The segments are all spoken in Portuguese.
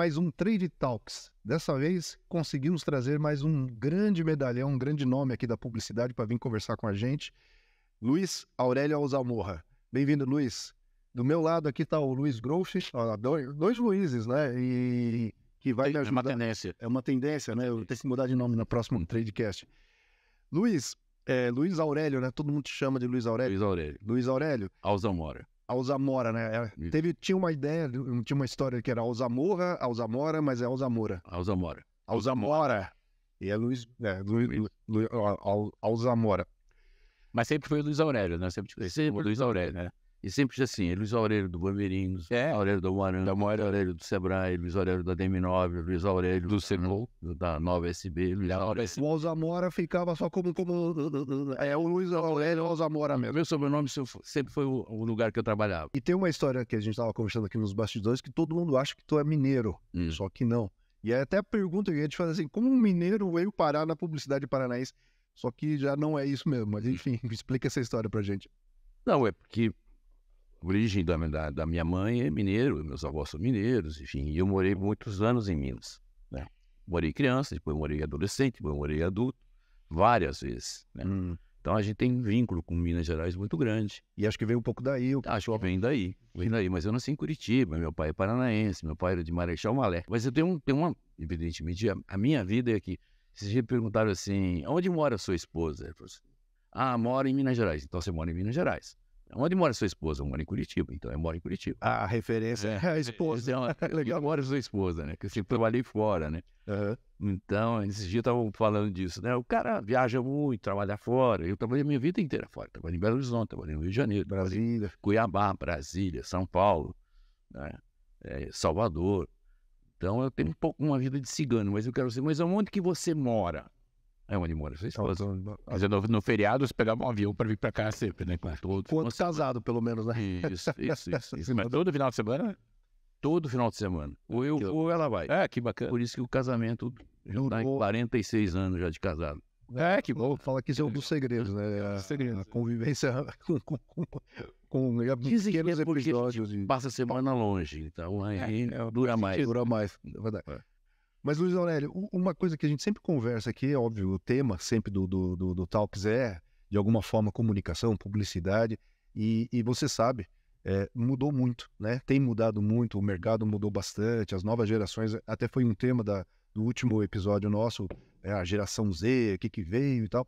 mais um Trade Talks. Dessa vez, conseguimos trazer mais um grande medalhão, um grande nome aqui da publicidade para vir conversar com a gente, Luiz Aurélio Alzamorra. Bem-vindo, Luiz. Do meu lado aqui está o Luiz Groff, dois Luizes, né? E que vai é, me ajudar. É uma tendência. É uma tendência, né? Eu tenho que mudar de nome no próximo Tradecast. Luiz, é, Luiz Aurélio, né? Todo mundo te chama de Luiz Aurélio. Luiz Aurélio. Luiz Aurélio. Alzamora. Alzamora, né? É, teve, tinha uma ideia, tinha uma história que era Alzamorra, Alzamora, mas é Alzamora. Alzamora. Alzamora. E é Luiz. É, Luiz, Lu, Lu, Alzamora. Mas sempre foi o Luiz Aurélio, né? Sempre, sempre o Luiz Aurélio, né? E sempre assim, Luiz Aurélio do Bameirinhos, é. Aurélio do Moarão, da Moarão, Aurélio do Sebrae, Luiz Aurélio da DM9, Luiz Aurélio do Senol, né, da Nova SB, Luiz Aurélio. O Alzamora ficava só como, como é o Luiz Aurélio Alzamora mesmo. Meu sobrenome sempre foi o, lugar que eu trabalhava. E tem uma história que a gente estava conversando aqui nos bastidores que todo mundo acha que tu é mineiro, hum. só que não. E é até a pergunta que a gente faz assim, como um mineiro veio parar na publicidade paranaense? Só que já não é isso mesmo, mas hum. enfim, explica essa história pra gente. Não, é porque origem da, da, da, minha mãe é mineiro, meus avós são mineiros, enfim. E eu morei muitos anos em Minas. Né? Morei criança, depois morei adolescente, depois morei adulto, várias vezes. Né? Hum. Então a gente tem um vínculo com Minas Gerais muito grande. E acho que veio um pouco daí. O... Acho que vem daí. Vem daí. Mas eu nasci em Curitiba, meu pai é paranaense, meu pai era de Marechal Malé. Mas eu tenho, tenho uma, evidentemente, a, a minha vida é que. Vocês me perguntaram assim: onde mora sua esposa? Eu falei assim, ah, mora em Minas Gerais. Então você mora em Minas Gerais. Onde mora sua esposa? Eu moro em Curitiba, então eu moro em Curitiba. Ah, a referência é, é a esposa. Então, legal, mora sua esposa, né? Que eu sempre trabalhei fora, né? Uhum. Então, esses dias estavam falando disso, né? O cara viaja muito, trabalha fora. Eu trabalhei a minha vida inteira fora. Trabalhei em Belo Horizonte, trabalhei no Rio de Janeiro, Brasília, Cuiabá, Brasília, São Paulo, né? é, Salvador. Então, eu tenho um pouco uma vida de cigano, mas eu quero dizer, mas onde que você mora? É onde mora sua então, esposa. no, então, ah, no feriado, você pegava um avião para vir para cá sempre, né? Com todos. Com outro casado, pelo menos, né? Isso, isso, isso. isso. Mas todo final de semana, todo final de semana. Ah, ou eu ou ela vai. É, que bacana. Por isso que o casamento já está em 46 anos já de casado. É, que bom. Fala que isso é um dos segredos, né? É segredos. A, convivência com, com, com, com Dizem pequenos que é episódios. Passa a semana longe, então é, é, dura mais. Dura mais, é verdade. É. Mas, Luiz Aurélio, uma coisa que a gente sempre conversa aqui, é óbvio, o tema sempre do, do, do, do Talks é, de alguma forma, comunicação, publicidade, e, e você sabe, é, mudou muito, né? Tem mudado muito, o mercado mudou bastante, as novas gerações, até foi um tema da, do último episódio nosso, é, a geração Z, o que, que veio e tal.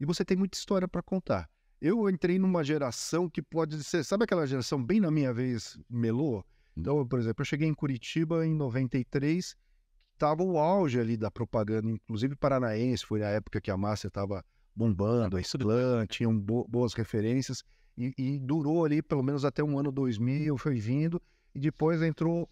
E você tem muita história para contar. Eu entrei numa geração que pode ser, sabe aquela geração bem na minha vez, melô? Hum. Então, por exemplo, eu cheguei em Curitiba em 93 estava o auge ali da propaganda, inclusive paranaense, foi a época que a Márcia estava bombando, a Slam, tinham bo boas referências, e, e, durou ali pelo menos até um ano 2000, foi vindo, e depois entrou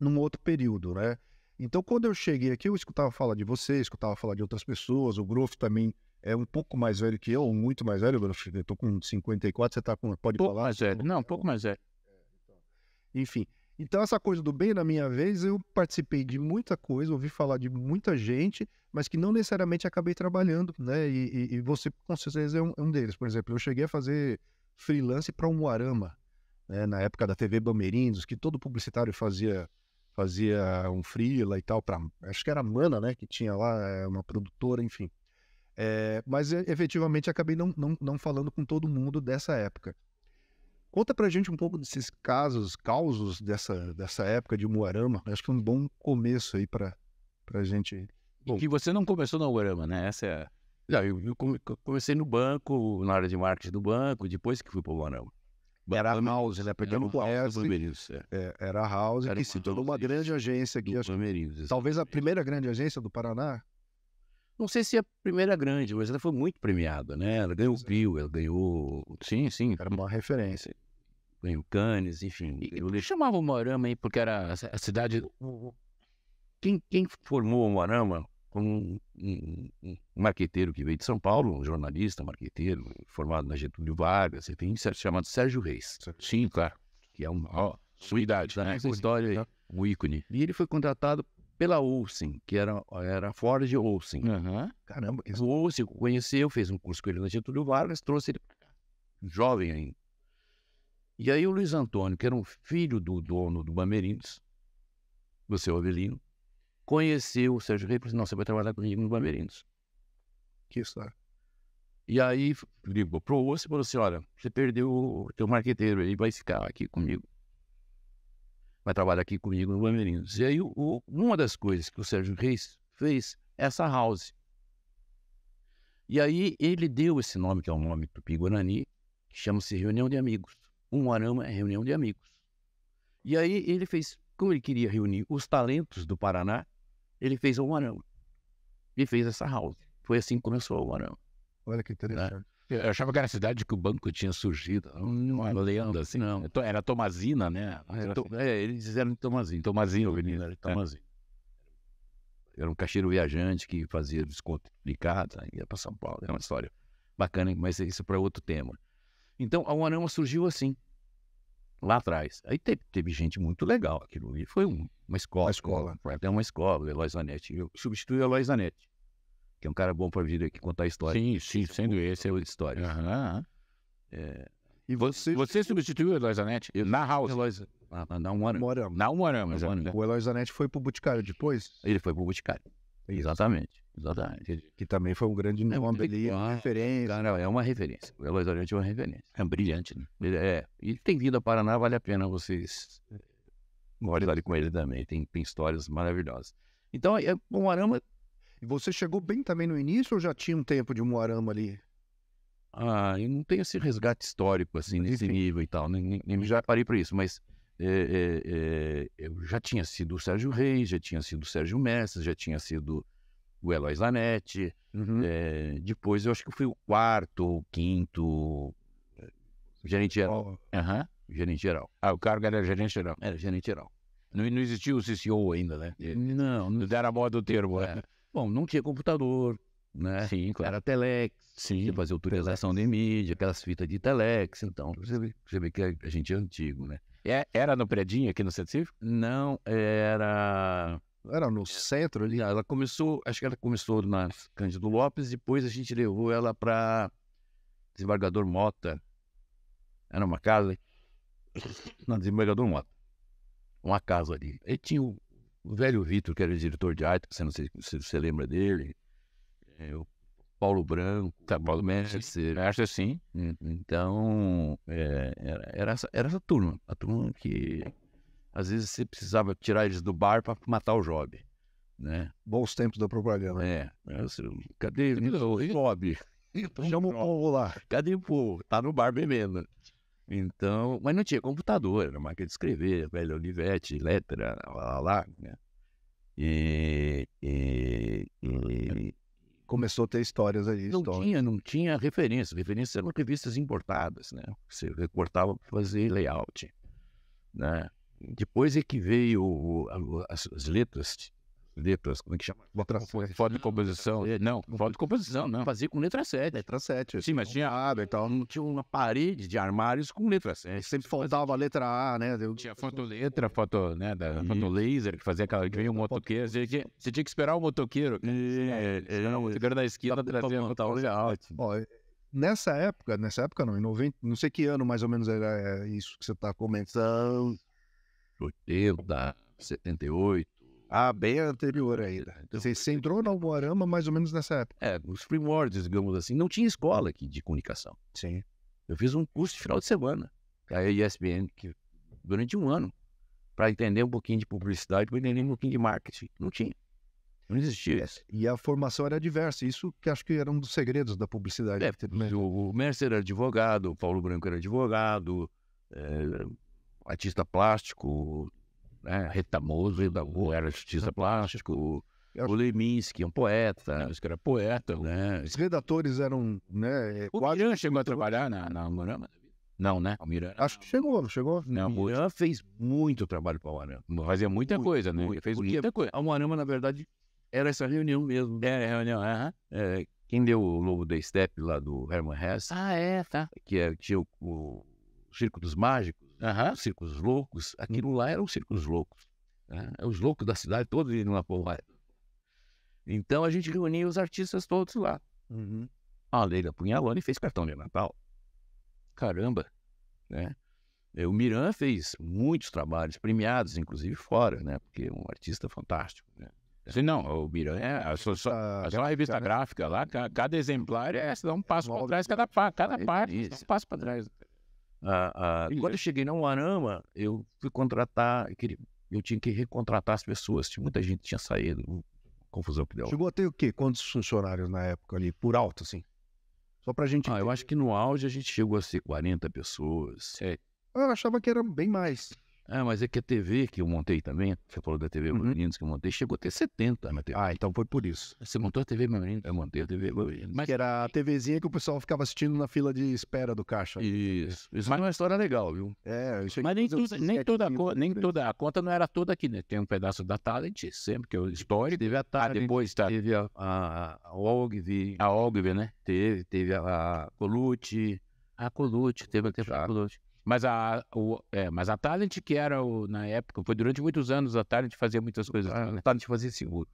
num outro período, né? Então, quando eu cheguei aqui, eu escutava falar de vocês, escutava falar de outras pessoas, o Groff também é um pouco mais velho que eu, muito mais velho, Groff, eu tô com 54, você tá com, pode pouco falar? Pouco mais velho, não, pouco mais velho. É, então. Enfim, então, essa coisa do bem na minha vez, eu participei de muita coisa, ouvi falar de muita gente, mas que não necessariamente acabei trabalhando, né? E, e, e você, com certeza, é um, é um, deles. Por exemplo, eu cheguei a fazer freelance para um Moarama, né? na época da TV Bamerindos, que todo publicitário fazia fazia um freela e tal, pra, acho que era a Mana, né? Que tinha lá é, uma produtora, enfim. É, mas é, efetivamente acabei não, não, não falando com todo mundo dessa época. Conta pra gente um pouco desses casos, causos dessa, dessa época de Moarama. Acho que é um bom começo aí pra, pra gente. Bom, que você não começou na Moarama, né? Essa é. Não, eu, eu, comecei no banco, na área de marketing do banco, depois que fui para Moarama. Era a House, né? Porque era, não conhece, é. é. era a House, era que se tornou uma grande agência aqui. Acho, talvez a primeira grande agência do Paraná. Não sei se é a primeira grande, mas ela foi muito premiada, né? Ela ganhou o Pio, é. ela ganhou. Sim, sim. Era uma referência em Cannes, enfim. E, eu chamava o Moarama aí porque era a cidade. Quem, quem formou o Moarama um, um, um, marqueteiro que veio de São Paulo, um jornalista, marqueteiro, formado na Getúlio Vargas, tem um certo chamado Sérgio Reis. Sim, claro. Que é um. sua idade, né? Essa história aí, um ícone. E ele foi contratado pela Olsen, que era, era Ford Olsen. Uhum. Caramba, isso... o Olsen conheceu, fez um curso com ele na Getúlio Vargas, trouxe ele jovem ainda. E aí o Luiz Antônio, que era um filho do dono do Bameirintes, do seu Avelino, conheceu o Sérgio Reis e disse, assim, não, você vai trabalhar comigo no Bameirintes. Que história. E aí ligou pro Osso e falou assim, olha, você perdeu o teu marqueteiro, ele vai ficar aqui comigo. Vai trabalhar aqui comigo no Bameirintes. E aí o, uma das coisas que o Sérgio Reis fez é essa house. E aí ele deu esse nome, que é um nome tupi-guarani, que chama-se Reunião de Amigos um arama é reunião de amigos. E aí ele fez, como ele queria reunir os talentos do Paraná, ele fez um Arama. E fez essa house. Foi assim que começou o Arama. Olha que né? interessante. Né? Eu achava que era a cidade que o banco tinha surgido. Não, não, é lenda, assim. Não. É era Tomazina, né? É era, to... Assim. é, eles disseram Tomazina. Tomazina, né? Tomazina. Era, Tomazina. É. era um caixeiro viajante que fazia desconto de casa, ia para São Paulo. Era uma história bacana, mas isso para outro tema. Então, a Uarama surgiu assim, lá atrás. Aí teve, teve gente muito legal aquilo. E foi um, uma escola. Uma né? escola. Foi até uma escola, Eloy Zanetti. Eu substituí o Eloy Zanetti, que é um cara bom para vir aqui contar histórias. história. Sim, sim, sendo esse. Essa é a história. Aham. É... E você... Você substituiu o Eloy Zanetti? Eu... Na House? Eloy... Ah, na, na, na Umarama. Umarama. Na né? O Eloy Zanetti foi pro Boticário depois? Ele foi pro Boticário. Exatamente, exatamente. Que também foi um grande nome é uma, uma referência. Cara, é uma referência. O Belo Horizonte é uma referência. É brilhante, né? Ele é, e tem vindo a Paraná, vale a pena vocês eh, morarem ali com ele também. Tem, tem histórias maravilhosas. Então, é, o Moarama... Você chegou bem também no início ou já tinha um tempo de Moarama ali? Ah, eu não tenho esse resgate histórico, assim, nesse nível e tal. Nem, nem, nem já parei para isso, mas é, é, é, eu já tinha sido o Sérgio Reis, já tinha sido o Sérgio Messias, já tinha sido o Eloy Zanetti. Uhum. Eh, depois eu acho que fui o quarto ou quinto eh, gerente geral. Oh. Uhum, gerente geral. Ah, o cargo era gerente geral. Era gerente geral. Não, não existia o CCO ainda, né? Não. Eh, não era a moda do termo, né? É. Bom, não tinha computador, né? Sim, claro. Era telex, Sim, que fazer autorização telex. de mídia, aquelas fitas de telex, então, você vê, você vê que a gente é antigo, né? É, era no Predinho, aqui no Centro Cívico? Não, era. Era no é centro ali. Ela começou, acho que ela começou na Cândido Lopes, depois a gente levou ela para Desembargador Mota. Era uma casa. Na Desembargador Mota. Uma casa ali. Aí tinha o velho Vitor, que era o diretor de arte, você não sei se você lembra dele. É, o Paulo Branco, tá, Paulo Mestre. Mestre, sim. Então, é, era, era, essa, era essa turma. A turma que às vezes você precisava tirar eles do bar para matar o Job. Né? Bons tempos da propaganda. É. é cadê então, então, então, o Job? Chama o povo lá. Cadê o povo? Tá no bar bebendo. Então, mas não tinha computador, era máquina de escrever, velho Olivetti, letra, lá, lá, lá né? E, e, e, é começou a ter histórias aí. Não histórias. tinha, não tinha referência. Referências eram revistas importadas, né? Você recortava para fazer layout, né? Depois é que veio as, as letras letras, como é que chama? Letra foto de composição. É, não, foto de composição, não. Fazia com letra 7. Letra 7. Sim, mas então. tinha, a então. tinha uma parede de armários com letra 7. Sempre faltava a letra A, né? Eu... Tinha fotoletra, foto, né, da, foto laser, que fazia aquela, que veio um motoqueiro. Você tinha, você tinha que esperar o motoqueiro. É, né, é, e... era o motoqueiro da esquina trazia o foto alta. Nessa época, nessa época não, em 90, não sei que ano mais ou menos era isso que você está comentando. 80, 78. Ah, bem anterior ainda. Então, você, você entrou no Umuarama mais ou menos nessa época. É, os primórdios, digamos assim. Não tinha escola aqui de comunicação. Sim. Eu fiz um curso de final de semana, a ESPN, que, durante um ano, para entender um pouquinho de publicidade, para entender um pouquinho de marketing. Não tinha. Não existia é, isso. E a formação era diversa. Isso que acho que era um dos segredos da publicidade. É, o, o Mercer era advogado, o Paulo Branco era advogado, é, artista plástico, né? Retamoso, era artista plástico. O Leminski, um poeta. que era poeta. Né? Os redatores eram. Né, é, o quase... Miran chegou a trabalhar na, na Não, né? O Miran. Acho que chegou, não chegou? Não, o Miran fez muito trabalho para o Arama. Fazia muita muito, coisa, né? Muito, fez muita coisa. A Arama, na verdade, era essa reunião mesmo. Era é, a é, reunião, aham. Uh -huh. é, quem deu o Lobo da Steppe lá do Herman Hess? Ah, é, tá. Que é, tinha o, o Circo dos Mágicos. Uhum. Circos Loucos, aquilo lá eram os Circos Loucos. Né? É os loucos da cidade todos iam lá povoar. Então a gente reunia os artistas todos lá. Uhum. A Leila Punhalone fez cartão de Natal. Caramba, né? É, o Miran fez muitos trabalhos premiados, inclusive fora, né? Porque é um artista fantástico, né? É. não, o Miran é. A, sua, a, aquela revista gráfica lá, cada exemplar é, você dá um passo para trás, cada, cada parte, um passo para trás. Ah, ah, quando eu cheguei na Uarama, eu fui contratar, eu, queria, eu tinha que recontratar as pessoas, tinha, muita gente tinha saído, hum, confusão que deu. Chegou a ter o quê? Quantos funcionários na época ali, por alto, assim? Só pra gente... Ah, eu acho que no auge a gente chegou a ser 40 pessoas. É. Eu achava que era bem mais. Ah, mas é que a TV que eu montei também, você falou da TV uhum. meninos que eu montei, chegou a ter 70 na TV. Ah, então foi por isso. Você montou a TV Meninos? Eu montei a TV Meninos. Mas... Que era a TVzinha que o pessoal ficava assistindo na fila de espera do caixa. Isso. Isso mas... é uma história legal, viu? É, eu Mas nem, tudo, nem, toda a co... nem toda a conta não era toda aqui, né? Tem um pedaço da Talent, sempre que eu história. Teve a ah, Talent. Ah, depois tá... teve a, a, a Ogvi. A Ogvi, né? Teve, teve a, a Colucci. A Colucci, teve a Colucci. Mas a, o, é, mas a Talent, que era o, na época, foi durante muitos anos a Talent fazia muitas coisas. A, né? a Talent fazia seguros.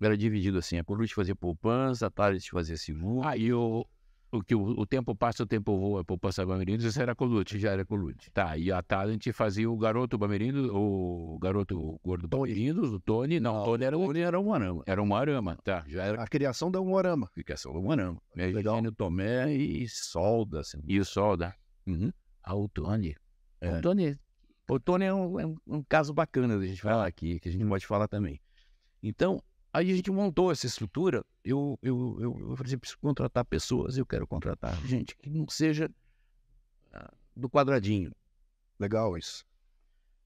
Era dividido assim, a Colute fazia poupança, a Talent fazia seguros. Ah, e o, o que o, o, tempo passa, o tempo voa, a poupança Bamerindo, isso era Colute, já era Colute. Tá, e a Talent fazia o garoto Bamerindo, o garoto o gordo Bamerindo, o Tony, não, não, o Tony era, o, Tony era um arama. Era um arama, tá, já era. A criação da Umarama. A criação da Umarama. Legal. Eugênio Tomé e, e Solda, assim. E o Solda. Uhum ao ah, Tony. É. O Tony, é o Tony é, um, é um, caso bacana da gente falar aqui, que a gente pode falar também. Então, aí a gente montou essa estrutura. Eu, eu, eu, eu falei assim, preciso contratar pessoas, eu quero contratar gente que não seja ah, do quadradinho. Legal isso.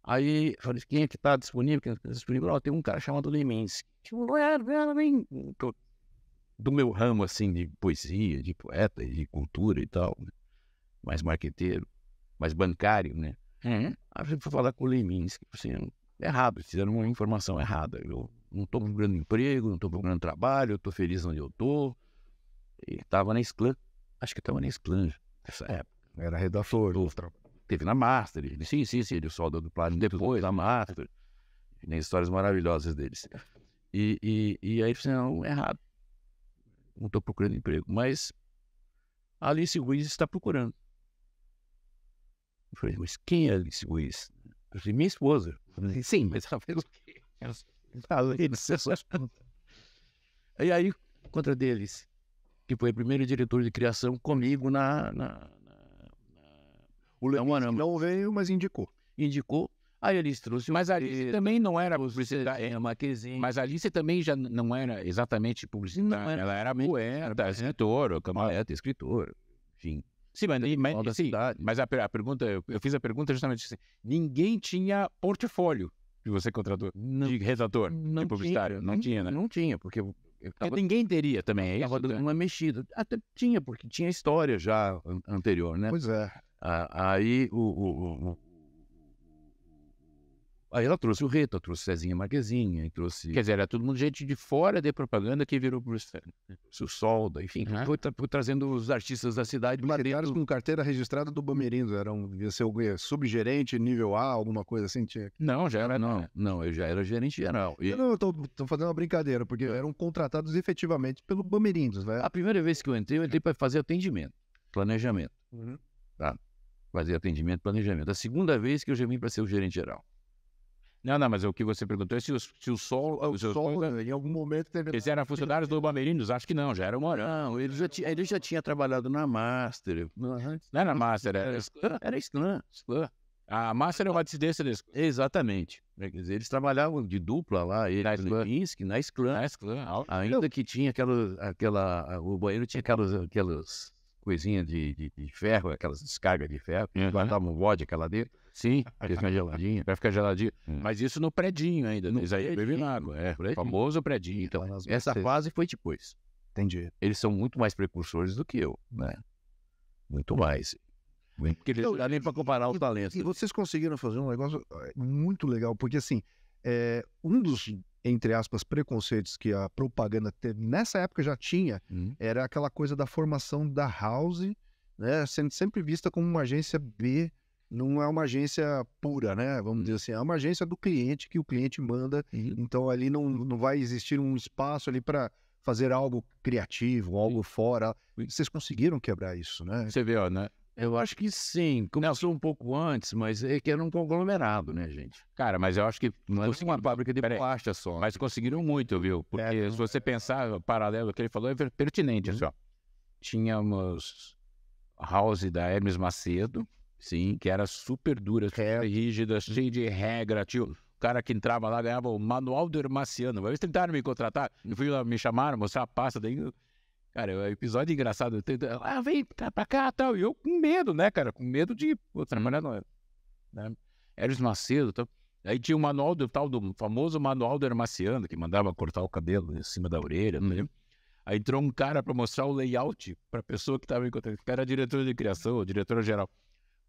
Aí falei, quem é que está disponível? Quem é que tá disponível? Oh, tem um cara chamado Leminski. Tipo, não era, é, não é do meu ramo, assim, de poesia, de poeta, de cultura e tal, né? mais marqueteiro mas bancário, né? Uhum. Aí eu fui falar com o Leminski, assim, errado, fizeram uma informação errada. Eu não estou procurando emprego, não estou procurando trabalho, estou feliz onde eu estou. E estava na Sclan, acho que estava na Sclan nessa época. Era redator. teve na Master, ele, sim, sim, sim, ele o do da depois Na Master. Nem histórias maravilhosas deles. E, e, e aí eu é assim, não, errado. Não estou procurando emprego, mas Alice Ruiz está procurando. Eu falei, mas quem é aliciou isso? Eu falei, minha esposa. falei, sim, mas ela fez o quê? Falei de sessões E aí, contra deles, que foi o primeiro diretor de criação comigo na... na, na, na... O Leão não veio, mas indicou. Indicou. Aí Alice trouxe. Mas Alice e... também não era publicitária. É, Marquezinho. Mas Alice também já não era exatamente publicista Não era. Ela era poeta, escritora, camarada, escritora. Enfim. Sim, mas, mas, sim, mas a, a, pergunta, eu, eu, fiz a pergunta justamente assim: ninguém tinha portfólio de você contratou, não, de redator, não de publicitário. Tinha, não, não, tinha, né? Não tinha, porque. Tava, ninguém teria também, é isso? Tava dando né? uma mexida. Até tinha, porque tinha história já anterior, né? Pois é. Ah, aí o, o, o Aí ela trouxe o Rita, trouxe Cezinha Marquezinha, trouxe. Quer dizer, era todo mundo gente de fora de propaganda que virou Bruce O né? Solda, enfim. Uhum. Foi, foi, trazendo os artistas da cidade. Materiais com carteira registrada do Bamerindo. Era um, ser subgerente, nível A, alguma coisa assim? Tinha... Não, já era. Não, não, eu já era gerente geral. E... Eu não, eu tô, tô, fazendo uma brincadeira, porque eram contratados efetivamente pelo Bamerindos, né? A primeira vez que eu entrei, eu entrei para fazer atendimento, planejamento. Uhum. Tá? Fazer atendimento, planejamento. A segunda vez que eu já vim para ser o gerente geral. Não, não, mas o que você perguntou é se, se o Sol. Ah, o Sol, em algum momento teve. Eles eram funcionários do Bamerinos? Acho que não, já eram morão. Não, ele já, tinha, ele já tinha trabalhado na Master. Não é é é era Master, era, era Scrum. A Master é uma dissidência da Scrum. Exatamente. Eles trabalhavam de dupla lá, ele na Levinsky, na Scrum. Na Scrum. Ainda que tinha aquela, aquela. O banheiro tinha aquelas, aquelas coisinhas de, de, de ferro, aquelas descargas de ferro, uhum. guardavam vodka aquela dele. Sim, vai ficar geladinho. Vai ficar geladinho. Hum. Mas isso no predinho ainda. No isso aí é é. Predinho. Famoso predinho. Então, essa vocês... fase foi depois. Entendi. Eles são muito mais precursores do que eu, né? Muito mais. Porque eles então, não dá nem para comparar os talentos. E vocês conseguiram fazer um negócio eh, muito legal, porque assim, é, um dos, entre aspas, preconceitos que a propaganda teve, nessa época já tinha, hum. era aquela coisa da formação da House, né, sendo sempre vista como uma agência B não é uma agência pura, né? Vamos dizer uhum. assim, é uma agência do cliente que o cliente manda. Uhum. Então ali não, não vai existir um espaço ali para fazer algo criativo, algo fora. Vocês conseguiram quebrar isso, né? Você vê, ó, né? Eu acho que sim. Começou um pouco antes, mas é que era um conglomerado, né, gente? Cara, mas eu acho que não é uma fábrica de plástico só. Né? Mas conseguiram muito, viu? É, Porque é, se você pensar, paralelo ao que ele falou, é pertinente. Uhum. Assim, ó. Tínhamos house da Hermes Macedo, Sim. Que era super dura, super é. rígida, cheia de regra, tio. O cara que entrava lá ganhava o manual do Hermaciano. Eles tentaram me contratar, eu fui lá, me chamaram, mostrar a pasta daí. Cara, é um episódio engraçado. Tento, ah, vem pra cá tal. E eu com medo, né, cara? Com medo de pô, trabalhar no. É", né? Eros Macedo. tá Aí tinha o manual do tal do famoso manual do Hermaciano, que mandava cortar o cabelo em cima da orelha. Uhum. Aí entrou um cara para mostrar o layout para pessoa que estava encontrando. O cara era diretor de criação, diretor geral.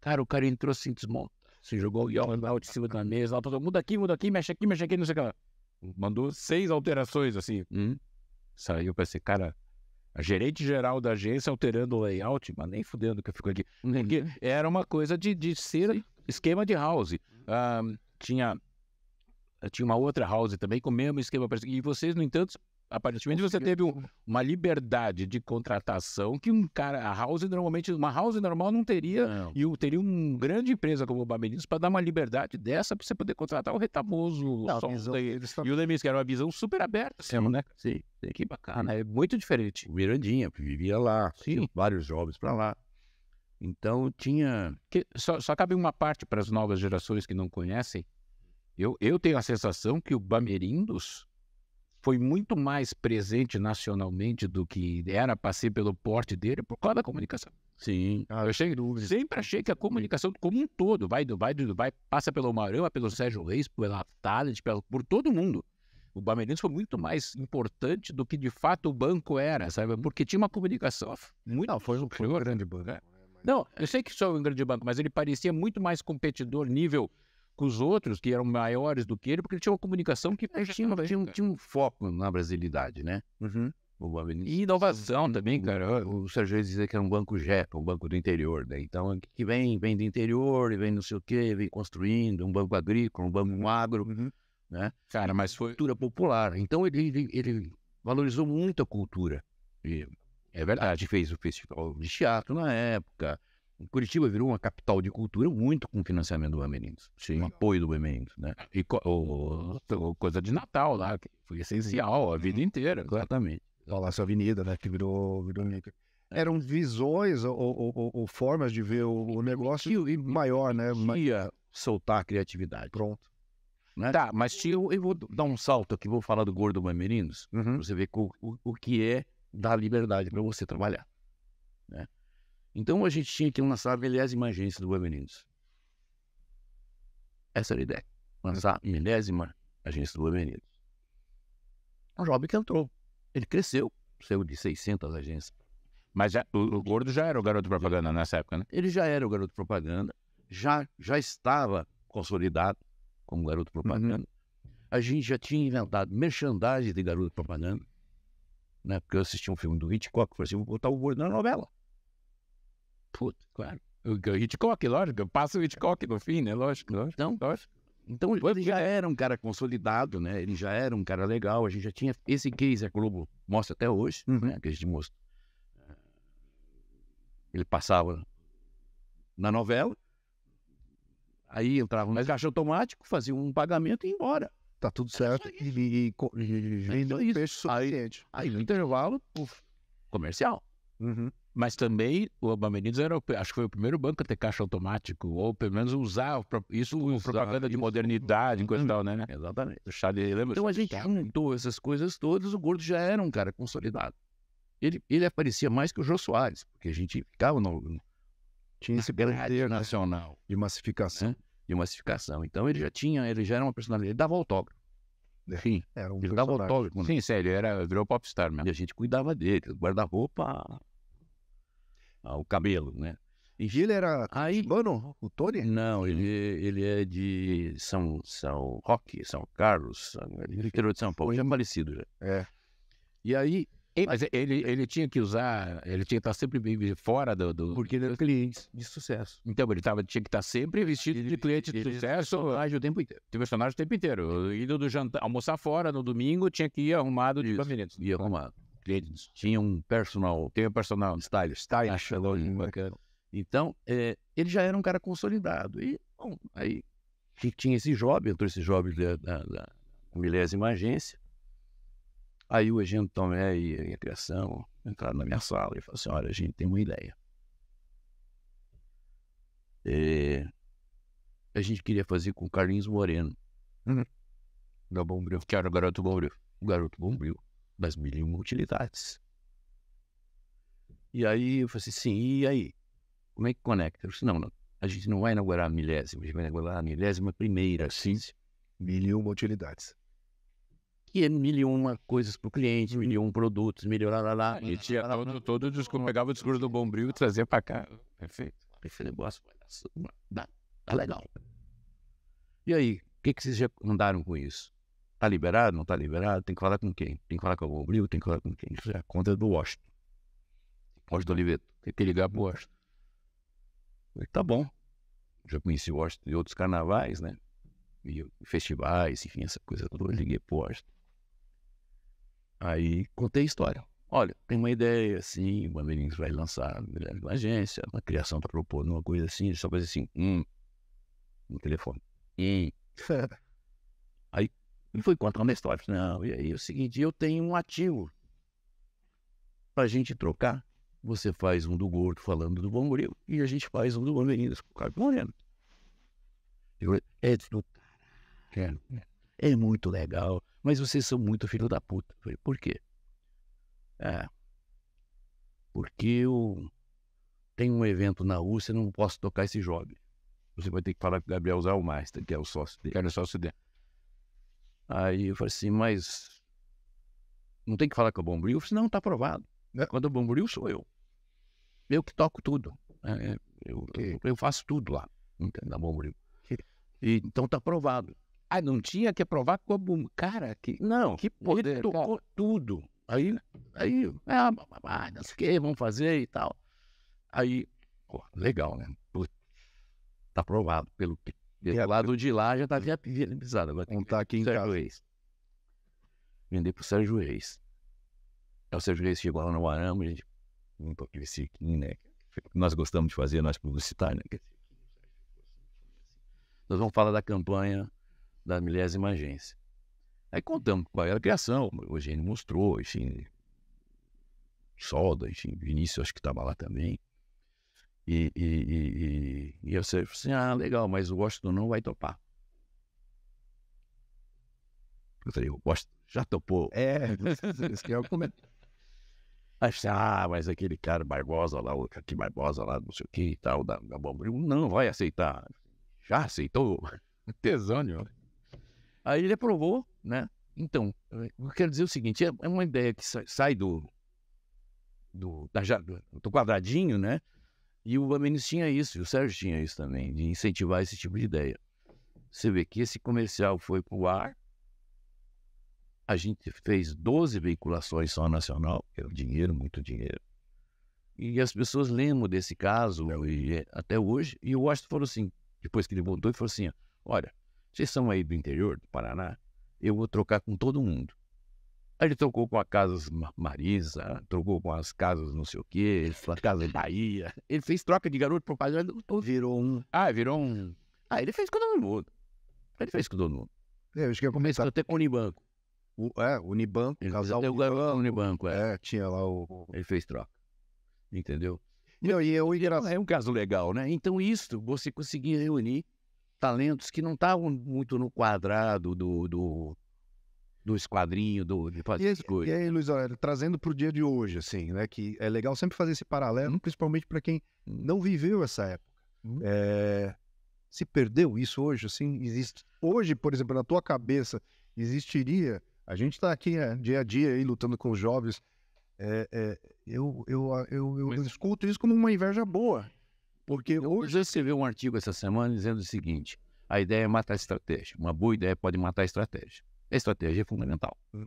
Cara, o cara entrou assim, desmonta. Se jogou o layout lá de cima da mesa, todo mundo aqui, muda aqui, mexe aqui, mexe aqui, não sei o que lá. Mandou seis alterações, assim. Hum? Saiu pra esse cara. A gerente geral da agência alterando o layout, mas nem fudendo que eu fico aqui. Uhum. Porque era uma coisa de, de ser esquema de house. Ah, tinha, tinha uma outra house também com o mesmo esquema. E vocês, no entanto, Aparentemente você teve um, uma liberdade de contratação que um cara, a house normalmente, uma house normal não teria, não. e teria uma grande empresa como o Bamelinos para dar uma liberdade dessa para você poder contratar o Retamoso, não, e, tá e o Lemis, que era uma visão super aberta, assim, sim, é, né? Sim, sim. Que bacana, é muito diferente. O Mirandinha vivia lá, sim. vários jovens para lá. Então tinha. Que, só, só cabe uma parte para as novas gerações que não conhecem. Eu, eu tenho a sensação que o Bamerindos foi muito mais presente nacionalmente do que era para ser pelo porte dele por causa da comunicação. Sim, ah, eu sempre achei que a comunicação como um todo, vai do vai do passa pelo Marama, pelo Sérgio Reis, pela Thales, pelo, por todo mundo. O Bamerinense foi muito mais importante do que de fato o banco era, sabe? Uhum. Porque tinha uma comunicação muito. Não, foi, foi um grande banco. Não, eu sei que só um grande banco, mas ele parecia muito mais competidor nível com os outros, que eram maiores do que ele, porque ele tinha uma comunicação que é, tinha, tinha, um, tinha, um foco na brasilidade, né? Uhum. E é inovação também, cara. O, o Sérgio dizia que era um banco JEP, um banco do interior, né? Então, que vem, vem do interior, e vem não sei o quê, vem construindo, um banco agrícola, um banco agro, uhum. né? Cara, mas foi... Cultura popular. Então, ele, ele, ele valorizou muito a cultura. E, é verdade, fez o festival de teatro na época, Curitiba virou uma capital de cultura muito com financiamento do Bamerindos, com apoio do Bamerindos, né? E o, o, coisa de Natal lá, que foi essencial a vida inteira, né? exatamente. Palácio Avenida, né? Que virou, virou é. eram visões ou, ou, ou, formas de ver o, o negócio e, maior, né? Ia soltar a criatividade. Pronto. Né? Tá, mas tia, eu, eu, vou dar um salto aqui, vou falar do Gordo Bamerindos, uhum. pra você ver o, o, o que é dar liberdade para você trabalhar. Né? Então a gente tinha que lançar a milésima agência do Web News. Essa era a ideia. Lançar a milésima agência do Web News. Um jovem que entrou. Ele cresceu, saiu de 600 agências. Mas já, o, o, Gordo já era o garoto propaganda nessa época, né? Ele já era o garoto propaganda, já, já estava consolidado como garoto propaganda. Uhum. A gente já tinha inventado merchandising de garoto propaganda, né? Porque eu assisti um filme do Hitchcock, falei assim, vou botar o Gordo na novela. Puto, claro. O Hitchcock, lógico, passa o Hitchcock no fim, né? Lógico, lógico. Então, lógico. Então ele já é era um cara consolidado, né? Ele já era um cara legal, a gente já tinha esse case, a Globo mostra até hoje, uhum. né? Que a gente mostra. É, ele passava na novela, aí entrava no caixa automático, fazia um pagamento e ia embora. Tá tudo certo. e, ainda e, peixe suficiente. Aí, aí no intervalo, puf, comercial. Uhum. Mas também o Obamenides era, acho que foi o primeiro banco a ter caixa automático, ou pelo menos usar isso usar, propaganda de modernidade, coisa e tal, né? né? Exatamente. O lembra? Então a gente juntou essas coisas todas, o Gordo já era um cara consolidado. Ele, ele aparecia mais que o Jô Soares, porque a gente ficava no... Tinha esse grande nacional. De massificação. Né? De massificação. Então ele já tinha, ele já era uma personalidade, ele dava autógrafo. É, Sim, era um ele dava autógrafo. Sim, sério, era, virou popstar mesmo. E a gente cuidava dele, guarda-roupa ah, o cabelo, né? E ele era aí mano o Tony? Não, ele, ele é de São, São Roque, São Carlos, interior de São Paulo, já falecido já. É. E aí, mas ele, ele tinha que usar, ele tinha que estar sempre fora do. do... Porque ele era cliente de sucesso. Então, ele tava, tinha que estar sempre vestido ele, de cliente ele, de ele sucesso. Personagem o tempo inteiro. Tinha personagem o tempo inteiro. Indo do jantar, almoçar fora no domingo, tinha que ir arrumado de. Ia arrumado clientes. Tinha um personal. Tem um personal. Style. Style. Acho hum. bacana. Então, é, ele já era um cara consolidado. E, bom, aí tinha esse job, entrou esse job da, da, da milésima agência. Aí o agente Tomé e a criação entraram na minha sala e falaram assim: olha, a gente tem uma ideia. É, a gente queria fazer com o Carlinhos Moreno. Uhum. Da Bombril. Que era o garoto Bombril. O garoto Bombril das mil e uma utilidades. E aí eu falei assim, sim, e aí? Como é que conecta? Eu disse, não, não, a gente não vai inaugurar a milésima, a gente vai inaugurar a milésima primeira. Assim. Sim, mil e uma utilidades. Que é mil e uma coisas para o cliente, mil e um produtos, melhorar lá, lá, lá. E tinha todo, todo o discurso, pegava o discurso do Bombril e trazia para cá. Perfeito. perfeito negócio vai tá legal. E aí, o que, que vocês já andaram com isso? Tá liberado? Não tá liberado? Tem que falar com quem? Tem que falar com o Bombril? Tem que falar com quem? é a conta do Washington. Washington Oliveto. Tem que ligar pro Washington. Falei, tá bom. Já conheci o Washington de outros carnavais, né? E festivais, enfim, essa coisa toda. Liguei pro Washington. Aí contei a história. Olha, tem uma ideia assim, o Bandeirinhos vai lançar uma agência, uma criação para tá propor uma coisa assim, só fazer assim, hum, no telefone. Hum. Aí ele foi contando a história. não, e aí é o seguinte, eu tenho um ativo para a gente trocar. Você faz um do Gordo falando do Bom Murilo e a gente faz um do Bandeirinhas com o Caio Moreno. é É, é muito legal, mas vocês são muito filho da puta. Eu falei, por quê? É, porque eu tenho um evento na Rússia e não posso tocar esse jogo. Você vai ter que falar com o Gabriel Zalmeister, que é o sócio dele. Que era o é sócio dele. Aí eu falei assim, mas não tem que falar com o Bombril? Eu falei, não, tá aprovado. É. Quando o Bombril sou eu. Eu que toco tudo. É, eu, eu, eu, faço tudo lá, na Bombril. E, então tá aprovado. Ah, não tinha que aprovar com a Bombril. Cara, que, não, que poder, ele tocou cara. tudo. Aí, aí, ah, ah, ah, ah não sei o que, vamos fazer e tal. Aí, pô, legal, né? Putz, tá aprovado pelo é, do lado de lá já tá via pisada tem aqui pro em Reis. Vender pro Sérgio Reis. Aí o Sérgio Reis chegou lá no Arama, a gente montou aquele né? Nós gostamos de fazer, nós publicitar, né? Nós vamos falar da campanha da milésima agência. Aí contamos qual era a criação, o Eugênio mostrou, enfim, Solda, enfim, Vinícius acho que estava lá também. E, e, e, e eu sei assim, ah, legal, mas o Washington não vai topar. Eu falei, o Washington já topou. É, esse que é o comentário. Ah, mas aquele cara Barbosa lá, o que Barbosa lá, não sei o que e tal, da, da Bombril, não vai aceitar. Já aceitou? Tesânio. Aí ele aprovou, né? Então, eu quero dizer o seguinte, é, é uma ideia que sai do, do, da, do quadradinho, né? E o Bamenis tinha isso, e o Sérgio tinha isso também, de incentivar esse tipo de ideia. Você vê que esse comercial foi para o ar, a gente fez 12 veiculações só nacional, que era dinheiro, muito dinheiro. E as pessoas lembram desse caso é. e, é, até hoje. E o Washington falou assim, depois que ele voltou, ele falou assim: olha, vocês são aí do interior, do Paraná, eu vou trocar com todo mundo. Aí ele trocou com a Casas Marisa, trocou com as casas não sei o quê, a Casa em Bahia. Ele fez troca de garoto propaganda. Virou um. Ah, virou um. Ah, ele fez com todo mundo. Ele fez com todo mundo. É, eu acho que ia começar. Até com o Unibanco. O, é, Unibanco, ele casal o Unibanco. Unibanco é. é, tinha lá o. Ele fez troca. Entendeu? Não, e eu, então, É um caso legal, né? Então, isso, você conseguia reunir talentos que não estavam muito no quadrado do, do, do esquadrinho do, de fazer coisas. E aí, Luiz, olha, trazendo para o dia de hoje, assim, né? Que é legal sempre fazer esse paralelo, hum? principalmente para quem hum. não viveu essa época. É, se perdeu isso hoje, assim, existe. Hoje, por exemplo, na tua cabeça, existiria. A gente está aqui né, dia a dia aí lutando com os jovens. É, é, eu, eu, eu, eu escuto isso como uma inveja boa. Porque eu, hoje. Eu escrevi um artigo essa semana dizendo o seguinte: a ideia é matar a estratégia. Uma boa ideia pode matar a estratégia. A é estratégia é fundamental. Hum.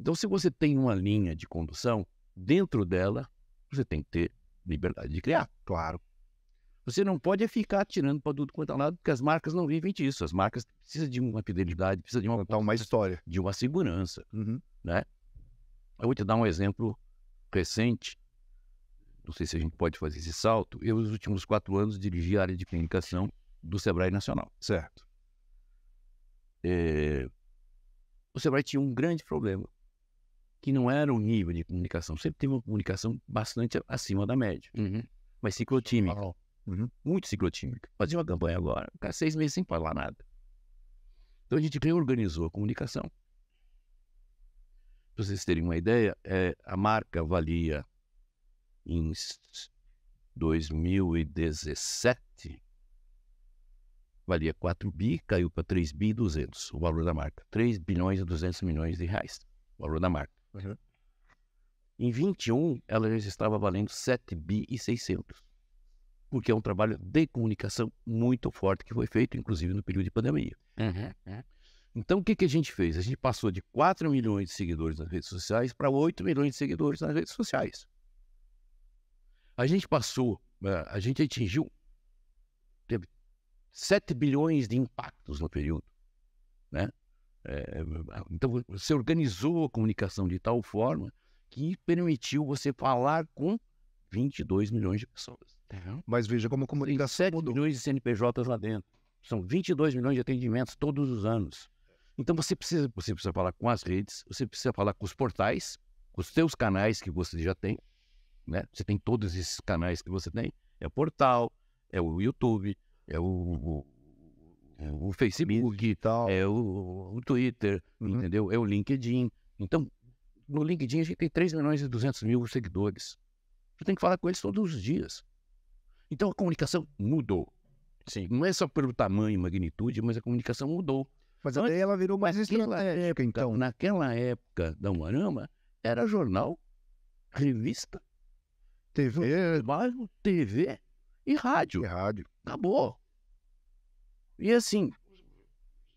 Então, se você tem uma linha de condução, dentro dela, você tem que ter liberdade de criar. Claro. Você não pode é ficar tirando para tudo quanto é lado, porque as marcas não vivem disso. As marcas precisam de uma fidelidade, precisam de uma, tal uma história, de uma segurança, uhum. né? Eu vou te dar um exemplo recente. Não sei se a gente pode fazer esse salto. Eu, nos últimos quatro anos, dirigi a área de comunicação do Sebrae Nacional. Certo. É, você vai ter um grande problema, que não era o nível de comunicação. Sempre teve uma comunicação bastante acima da média, uhum. mas ciclotímica. Tá uhum. Muito ciclotímica. Fazia uma campanha agora, ficar seis meses sem falar nada. Então a gente reorganizou a comunicação. Para vocês terem uma ideia, é, a marca valia em 2017 valia 4 bi, caiu para 3 bi 200, o valor da marca. 3 bilhões e 200 milhões de reais, o valor da marca. Uhum. Em 21, ela já estava valendo 7 bi e 600, porque é um trabalho de comunicação muito forte que foi feito, inclusive no período de pandemia. Uhum. uhum. Então, o que, que a gente fez? A gente passou de 4 milhões de seguidores nas redes sociais para 8 milhões de seguidores nas redes sociais. A gente passou, eh, a gente atingiu, teve 7 bilhões de impactos no período. Né? É, então, você organizou a comunicação de tal forma que permitiu você falar com 22 milhões de pessoas. É, mas veja como a comunicação. Tem 7 mudou. milhões de CNPJs lá dentro. São 22 milhões de atendimentos todos os anos. Então você precisa, você precisa falar com as redes, você precisa falar com os portais, com os seus canais que você já tem. Né? Você tem todos esses canais que você tem. É o portal, é o YouTube, é o, o, o é Facebook, tal. é o, o Twitter, uhum. entendeu? É o LinkedIn. Então, no LinkedIn a gente tem 3 milhões e 200 mil seguidores. Você tem que falar com eles todos os dias. Então a comunicação mudou. Sim. Não é só pelo tamanho e magnitude, mas a comunicação mudou. Mas até ela virou mais estratégica, época, então. Naquela época da Umarama, era jornal, revista, TV. Bairro, TV, e rádio. E rádio. Acabou. E assim,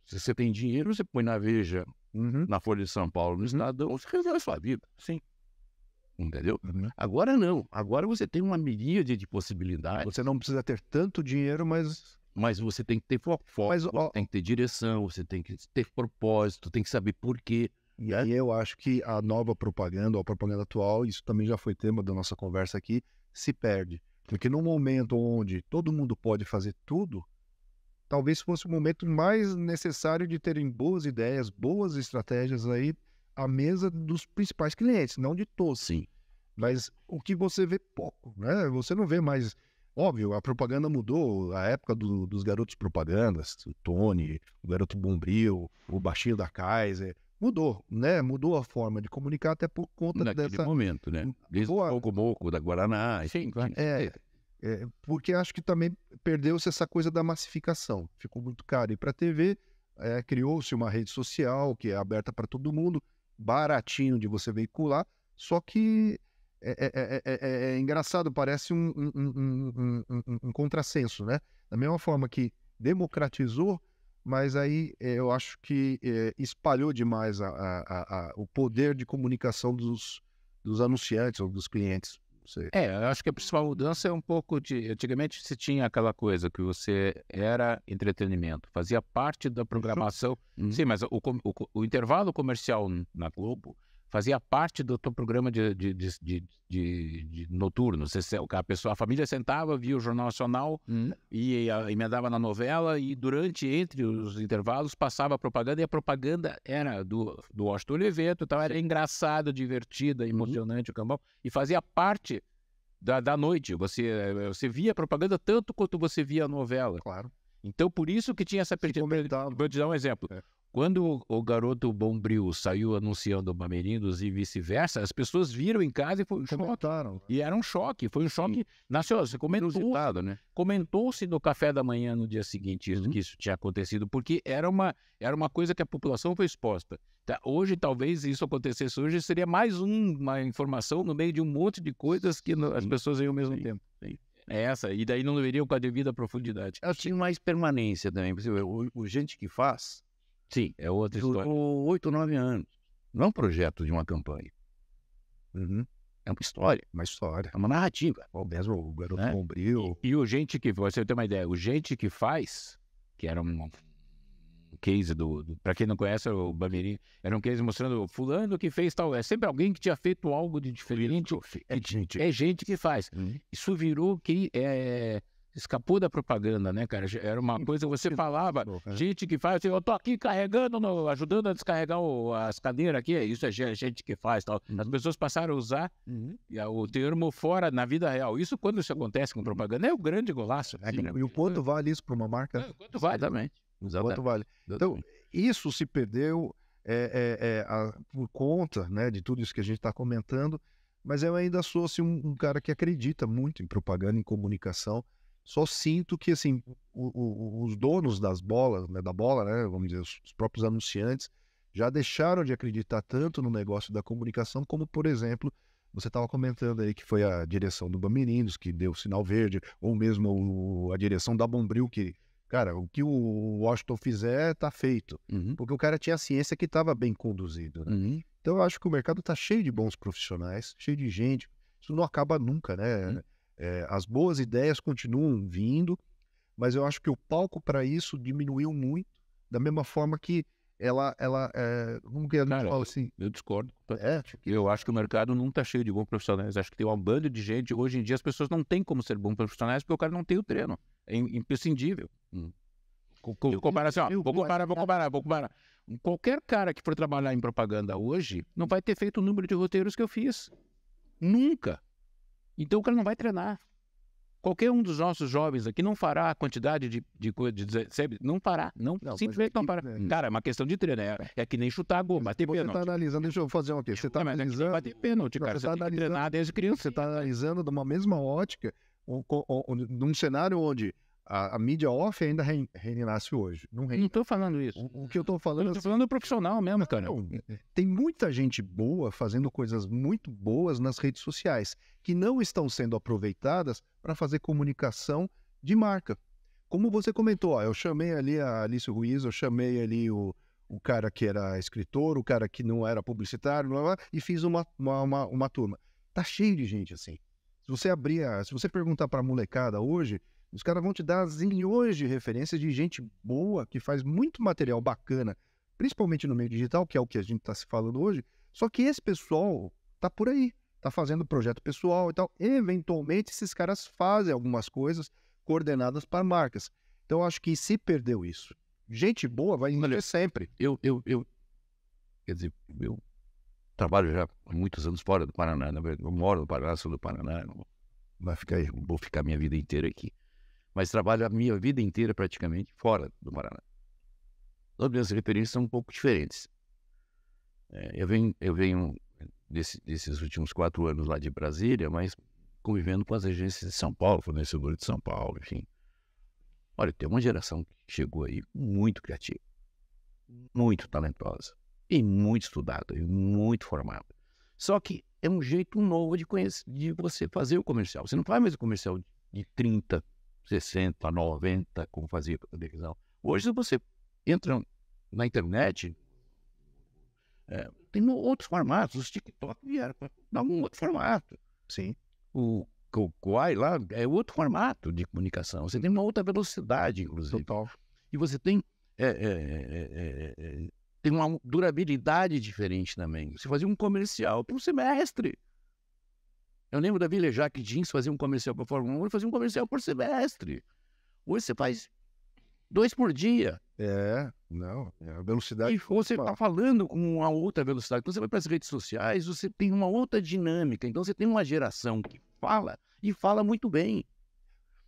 se você tem dinheiro, você põe na Veja, uhum. na Folha de São Paulo, no uhum. Estadão, você resolve sua vida. Sim. Entendeu? Uhum. Agora não. Agora você tem uma miríade de possibilidades. Você não precisa ter tanto dinheiro, mas. Mas você tem que ter foco, mas, ó... tem que ter direção, você tem que ter propósito, tem que saber por quê. E aí eu acho que a nova propaganda, a propaganda atual, isso também já foi tema da nossa conversa aqui, se perde. Porque no momento onde todo mundo pode fazer tudo, talvez fosse o momento mais necessário de terem boas ideias, boas estratégias aí à mesa dos principais clientes, não de todos. Sim. Mas o que você vê pouco, né? Você não vê mais. Óbvio, a propaganda mudou. A época do, dos garotos propagandas, o Tony, o garoto Bombril, o Baixinho da Kaiser, mudou, né? Mudou a forma de comunicar até por conta Naquele dessa momento, né? Desde Boa... o pouco da Guaraná, sim, claro. é, é, porque acho que também perdeu-se essa coisa da massificação, ficou muito caro e para a TV é, criou-se uma rede social que é aberta para todo mundo, baratinho de você veicular, só que é, é, é engraçado, parece um, um, um, um, um contrassenso, né? Da mesma forma que democratizou mas aí eh, eu acho que é, espalhou demais a, a, a, o poder de comunicação dos, dos anunciantes ou dos clientes. É, eu acho que a principal mudança é um pouco de. Antigamente se tinha aquela coisa que você era entretenimento, fazia parte da programação. Uhum. Sim, mas o, o, o, intervalo comercial na Globo fazia parte do teu programa de, de, de, de, noturno. a, pessoa, a família sentava, via o Jornal Nacional hum. e ah, emendava na novela e durante, entre os intervalos, passava a propaganda e a propaganda era do, do Washington Oliveto, então era engraçada, divertida, uhum. emocionante o cambão e fazia parte da, da noite. Você, você via a propaganda tanto quanto você via a novela. Claro. Então, por isso que tinha essa pertinência. Vou te dar um exemplo. É. Quando o, garoto Bombril saiu anunciando o Bamerindos e vice-versa, as pessoas viram em casa e foi um choque. Né? E era um choque, foi um choque nacional. Você comentou, né? comentou-se no café da manhã no dia seguinte isso, uhum. que isso tinha acontecido, porque era uma, era uma coisa que a população foi exposta. Tá, hoje, talvez isso acontecesse hoje, seria mais um, uma informação no meio de um monte de coisas que no, as pessoas iam ao mesmo sim, tempo. Sim. É essa, e daí não deveriam com a devida profundidade. Ela tinha mais permanência também. O, o gente que faz, Sim, é outra história. Durou oito, nove anos. Não é um projeto de uma campanha. Uhum. É uma história. Uma história. É uma narrativa. O mesmo o Garoto né? Bombril. E, e, o Gente que... Você tem uma ideia. O Gente que Faz, que era um case do... do para quem não conhece, o Bamirim, era um case mostrando fulano que fez tal... É sempre alguém que tinha feito algo de diferente. É gente. É gente que faz. Uhum. Isso virou que... É, escapou da propaganda, né, cara? Era uma coisa, você falava, né? gente que faz, assim, eu tô aqui carregando, no, ajudando a descarregar o, as cadeiras aqui, é isso é gente que faz tal. As uhum. pessoas passaram a usar uhum. o termo fora na vida real. Isso, quando isso acontece com propaganda, é o um grande golaço. É, assim, né? e, o quanto vale isso para uma marca? É, quanto vale também. Quanto vale. Então, isso se perdeu é, é, é, a, por conta né, de tudo isso que a gente está comentando, mas eu ainda sou assim, um, um cara que acredita muito em propaganda, em comunicação, só sinto que, assim, o, o, os donos das bolas, né, da bola, né, vamos dizer, os, próprios anunciantes, já deixaram de acreditar tanto no negócio da comunicação, como, por exemplo, você estava comentando aí que foi a direção do Bamirinos que deu sinal verde, ou mesmo o, a direção da Bombril que, cara, o que o Washington fizer tá feito, uhum. porque o cara tinha a ciência que estava bem conduzido. Né? Uhum. Então eu acho que o mercado está cheio de bons profissionais, cheio de gente. Isso não acaba nunca, né? Uhum. É, as boas ideias continuam vindo, mas eu acho que o palco para isso diminuiu muito, da mesma forma que ela, ela é, como que a gente Cara, fala assim? Eu discordo. É, que... Eu acho que o mercado não está cheio de bons profissionais. Acho que tem uma banda de gente. Hoje em dia as pessoas não têm como ser bons profissionais porque o cara não tem o treino. É imprescindível. Hum. Com, com, eu, comparação, assim, eu, vou tá. comparar, vou comparar, vou comparar. Qualquer cara que for trabalhar em propaganda hoje não vai ter feito o número de roteiros que eu fiz. Nunca. Então o cara não vai treinar. Qualquer um dos nossos jovens aqui não fará a quantidade de, de coisa, de, de, não fará, não, não simplesmente não fará. É. Cara, é uma questão de treino, é, é que nem chutar gol, bater tá pênalti. Você está analisando, deixa eu fazer uma questão, você está é analisando... Bater pênalti, cara, você, está analisando, desde criança. Você está analisando de uma mesma ótica, um, um, um, num cenário onde a, a mídia off ainda rein, renasce hoje. Não estou falando isso. O, o, que eu tô falando... Eu é tô assim falando profissional mesmo, cara. Não, tem muita gente boa fazendo coisas muito boas nas redes sociais que não estão sendo aproveitadas para fazer comunicação de marca. Como você comentou, ó, eu chamei ali a Alice Ruiz, eu chamei ali o, o cara que era escritor, o cara que não era publicitário, blá, blá, e fiz uma, uma, uma, uma turma. Tá cheio de gente assim. Se você abrir, se você perguntar para a molecada hoje, os caras vão te dar zilhões de referências de gente boa que faz muito material bacana, principalmente no meio digital, que é o que a gente está se falando hoje. Só que esse pessoal tá por aí, tá fazendo projeto pessoal e tal. Eventualmente, esses caras fazem algumas coisas coordenadas para marcas. Então, acho que se perdeu isso. Gente boa vai encher sempre. Eu, eu, eu, quer dizer, eu trabalho já há muitos anos fora do Paraná, na verdade, eu moro no Paraná, sou do Paraná, não vai ficar vou ficar minha vida inteira aqui mas trabalho a minha vida inteira praticamente fora do Paraná. As minhas referências são um pouco diferentes. É, eu venho, eu venho desse, desses últimos quatro anos lá de Brasília, mas convivendo com as agências de São Paulo, fornecedores de São Paulo, enfim. Olha, tem uma geração que chegou aí muito criativa, muito talentosa, e muito estudada, e muito formada. Só que é um jeito novo de, conhecer, de você fazer o comercial. Você não faz mais o comercial de 30, 60, 90, como fazia a televisão. Hoje você entra na internet, é, tem outros formatos, os TikTok vieram para algum outro formato. Sim. O Kouai lá é outro formato de comunicação. Você tem uma outra velocidade, inclusive. Total. E você tem, é, é, tem uma durabilidade diferente também. Você fazia um comercial para um semestre. Eu lembro da Velejar que Jeans fazer um comercial para a Fórmula 1 ele fazia um comercial por semestre. Hoje você faz dois por dia. É, não, é a velocidade. E você está falando com uma outra velocidade. Quando você vai para as redes sociais, você tem uma outra dinâmica. Então você tem uma geração que fala e fala muito bem.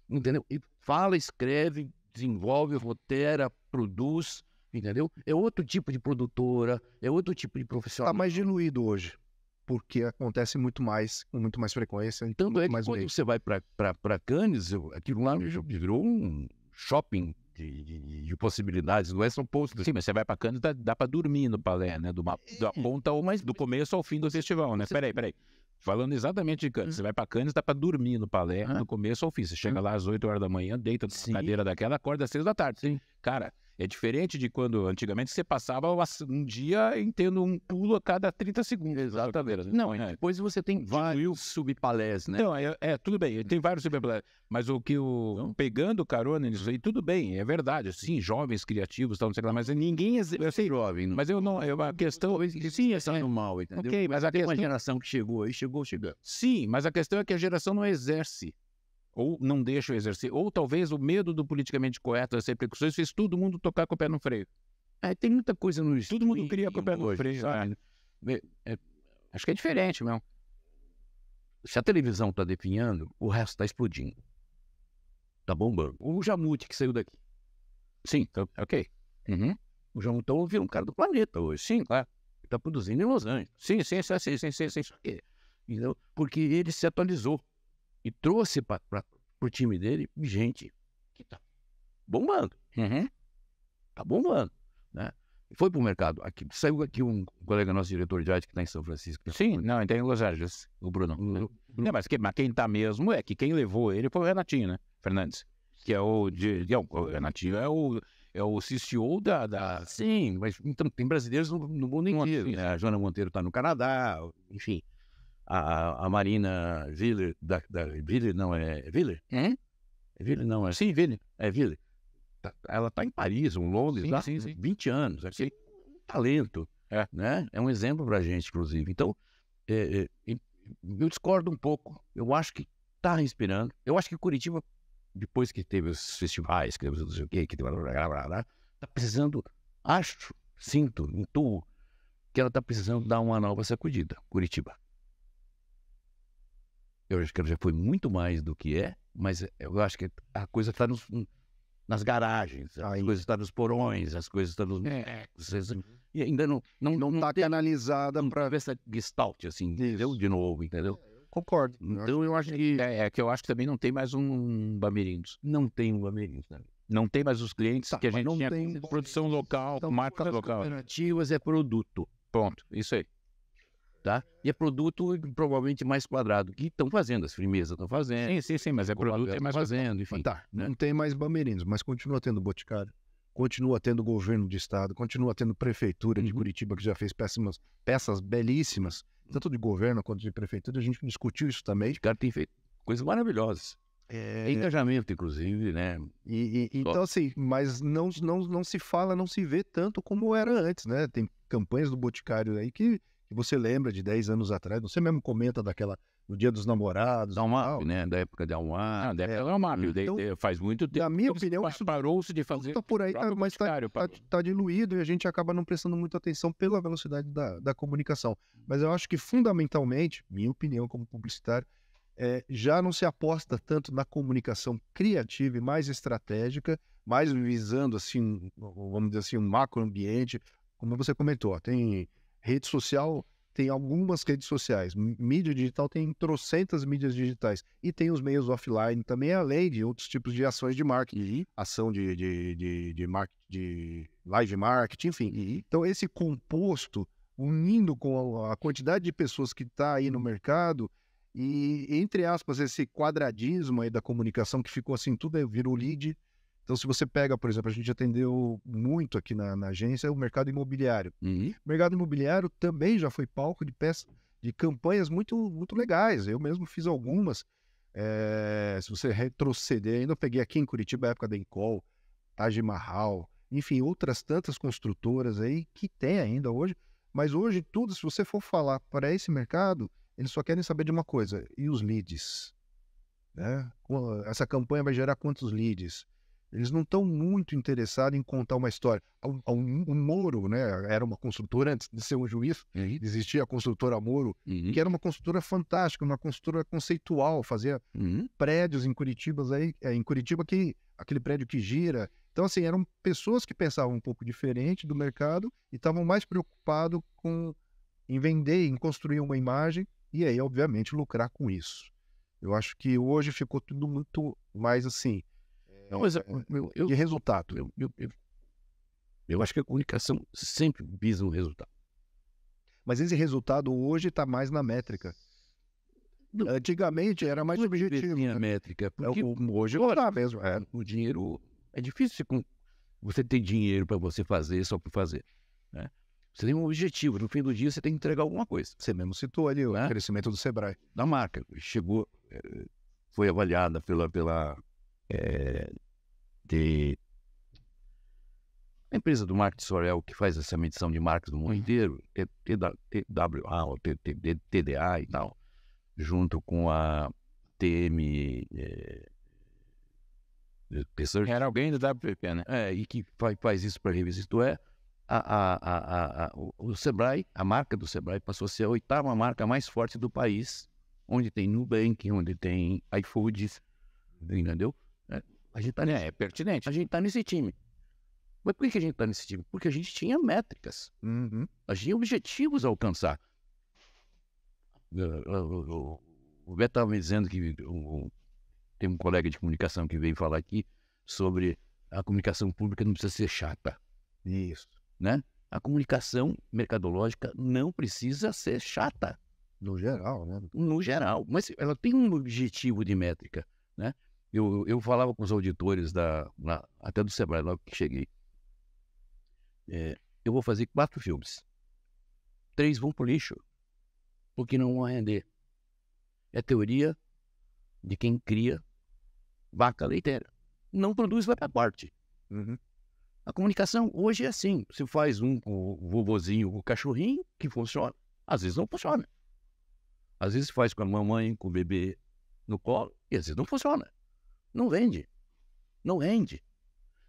Entendeu? E fala, escreve, desenvolve, roteira, produz. Entendeu? É outro tipo de produtora, é outro tipo de tá profissional. Está mais diluído hoje porque acontece muito mais, com muito mais frequência. Tanto é que quando meio. você vai para Cannes, aquilo lá virou um shopping de, de, de, possibilidades, não é? um posto. Sim, mas você vai para Cannes, dá, dá para dormir no palé, né? Do, uma, é. da ponta ou mais do começo ao fim do festival, né? Você... Peraí, peraí. Falando exatamente de Cannes, hum. você vai para Cannes, dá para dormir no palé, do começo ao fim. Você chega hum? lá às 8 horas da manhã, deita na cadeira daquela, acorda às 6 da tarde. Sim. Cara, é diferente de quando antigamente você passava um dia tendo um pulo a cada 30 segundos. Exatamente. Né? Não, é. depois você tem vários subpalés, né? Não, é, é, tudo bem, tem vários subpalés. Mas o que o. Não? Pegando carona nisso aí, tudo bem, é verdade. Sim, jovens criativos, tal, não sei lá, mas ninguém. Eu sei, jovem. Mas eu não. É a questão. Sim, essa é mal, entendeu? Ok, mas a tem questão... uma geração que chegou aí, chegou chegando. Sim, mas a questão é que a geração não exerce ou não deixam exercer, ou talvez o medo do politicamente correto, das repercussões, fez todo mundo tocar com o pé no freio. É, tem muita coisa no Todo mundo queria com o pé no hoje, freio. Sabe? É, é, acho que é diferente mesmo. Se a televisão está definhando, o resto está explodindo. Está bombando. O Jamute que saiu daqui. Sim, tá, tá ok. Uhum. O Jamute tá então, ouvindo um cara do planeta hoje. Sim, claro. Está produzindo em Los Angeles. Sim, sim, sim, sim, sim, sim, sim. Então, porque ele se atualizou e trouxe para o time dele gente que tá bombando. Uhum. Tá bombando, né? Foi para o mercado. Aqui, saiu aqui um colega nosso, diretor de arte, que está em São Francisco. Né? Sim, não, ele tem tá em Los Angeles, o Bruno. Né? Não, mas, que, mas quem está mesmo é que quem levou ele foi o Renatinho, né? Fernandes. Que é o. De, não, o Renatinho é o é o CCO da, da. Sim, mas então, tem brasileiros no, no mundo inteiro. Né? A Joana Monteiro está no Canadá, enfim a, a Marina Ville, da, da não, é Ville? Hum? É, é não, é? Sim, Ville. É Ville. Tá, ela está em Paris, um Londres, sim, lá, sim, sim. 20 anos. É sim. É um talento, é. né? É um exemplo para a gente, inclusive. Então, é, é, eu discordo um pouco. Eu acho que está inspirando. Eu acho que Curitiba, depois que teve os festivais, que teve não sei o quê, que teve... Está precisando, acho, sinto, intuo, que ela está precisando dar uma nova sacudida, Curitiba. Eu acho que ela já foi muito mais do que é, mas eu acho que a coisa está hum, nas garagens, as Aí. coisas estão tá nos porões, as coisas estão tá nos. É. Uhum. E ainda não. Não está não tá canalizada para. ver essa gestalt, assim, Isso. entendeu? De novo, entendeu? É, concordo. Então eu acho que. É, é, que eu acho que também não tem mais um Bamerindos. Não tem um Bamerindos, né? Não tem mais os clientes tá, que a gente não tinha tem produção local, então, marca local. Cooperativas é produto. Ponto. Isso aí tá? E é produto provavelmente mais quadrado, que estão fazendo, as firmezas estão fazendo. Sim, sim, sim, mas é produto é mais fazendo, enfim. Tá, né? não tem mais bamerinos, mas continua tendo boticário, continua tendo governo de estado, continua tendo prefeitura uhum. de Curitiba que já fez péssimas, peças belíssimas, tanto de governo quanto de prefeitura, a gente discutiu isso também. O cara tem feito coisas maravilhosas. É. é... Engajamento, inclusive, né? E, e, então, assim, mas não, não, não se fala, não se vê tanto como era antes, né? Tem campanhas do Boticário aí que que você lembra de 10 anos atrás. Você mesmo comenta daquela no Dia dos Namorados. Da UMAP, né? Da época da UMAP. Ah, da época é. da UMAP. Então, faz muito tempo. Na minha opinião, isso parou-se de fazer. Está por aí, é, mas está tá, tá, tá diluído e a gente acaba não prestando muita atenção pela velocidade da, da comunicação. Mas eu acho que fundamentalmente, minha opinião como publicitário, é, já não se aposta tanto na comunicação criativa e mais estratégica, mais visando assim, vamos dizer assim, um macro ambiente, como você comentou, tem Rede social tem algumas redes sociais, mídia digital tem trocentas mídias digitais e tem os meios offline também, além de outros tipos de ações de marketing, uhum. ação de, de, de, de, marketing, de live marketing, enfim. Uhum. Então, esse composto, unindo com a, quantidade de pessoas que está aí no uhum. mercado, e entre aspas, esse quadradismo aí da comunicação que ficou assim, tudo é, virou lead, então, se você pega, por exemplo, a gente atendeu muito aqui na, na agência o mercado imobiliário. Uhum. O mercado imobiliário também já foi palco de peças, de campanhas muito, muito legais. Eu mesmo fiz algumas. É, se você retroceder, ainda peguei aqui em Curitiba a época da Encol, Taj Mahal, enfim, outras tantas construtoras aí que tem ainda hoje. Mas hoje, tudo, se você for falar para esse mercado, eles só querem saber de uma coisa: e os leads? Né? Essa campanha vai gerar quantos leads? Eles não estão muito interessados em contar uma história. O, o, Moro, né, era uma construtora antes de ser um juiz, uhum. existia a construtora Moro, uhum. que era uma construtora fantástica, uma construtora conceitual, fazia uhum. prédios em Curitiba, aí, é, em Curitiba que aquele prédio que gira. Então, assim, eram pessoas que pensavam um pouco diferente do mercado e estavam mais preocupados com em vender, em construir uma imagem e aí, obviamente, lucrar com isso. Eu acho que hoje ficou tudo muito mais assim não, mas é, é, eu, eu, de resultado. Eu, eu, eu, eu acho que a comunicação sempre visa um resultado. Mas esse resultado hoje está mais na métrica. Não, Antigamente era mais objetivo. É Tinha né? métrica. Porque o, hoje agora, está mesmo. É. O dinheiro. É difícil você ter dinheiro para você fazer só por fazer. Né? Você tem um objetivo. No fim do dia, você tem que entregar alguma coisa. Você mesmo citou ali né? o crescimento do Sebrae. Da marca. Chegou, eh, foi avaliada pela, pela é, de a empresa do marketing Sorel que faz essa medição de marcas do mundo uhum. inteiro, TWA, ou TDA e tal, junto com a TM é, Research. Era alguém do WPP, né? É, e que faz, faz isso para a revista. Isto é, a, a, a, o Sebrae, a marca do Sebrae passou a ser a oitava marca mais forte do país, onde tem Nubank, onde tem iFood, entendeu? A gente tá, é pertinente, a gente tá nesse time. Mas por que a gente tá nesse time? Porque a gente tinha métricas, uhum. a gente tinha objetivos a alcançar. O Beto estava me dizendo que tem um colega de comunicação que veio falar aqui sobre a comunicação pública não precisa ser chata. Isso. Né? A comunicação mercadológica não precisa ser chata. No geral, né? No geral. Mas ela tem um objetivo de métrica, né? eu, eu falava com os auditores da, na, até do Sebrae, logo que cheguei. É, eu vou fazer quatro filmes. Três vão pro lixo, porque não vão render. É teoria de quem cria vaca leiteira. Não produz, vai a parte. Uhum. A comunicação hoje é assim. Você faz um com o vovozinho, com o cachorrinho, que funciona. Às vezes não funciona. Às vezes faz com a mamãe, com o bebê no colo, e às vezes não funciona. Não vende. Não rende.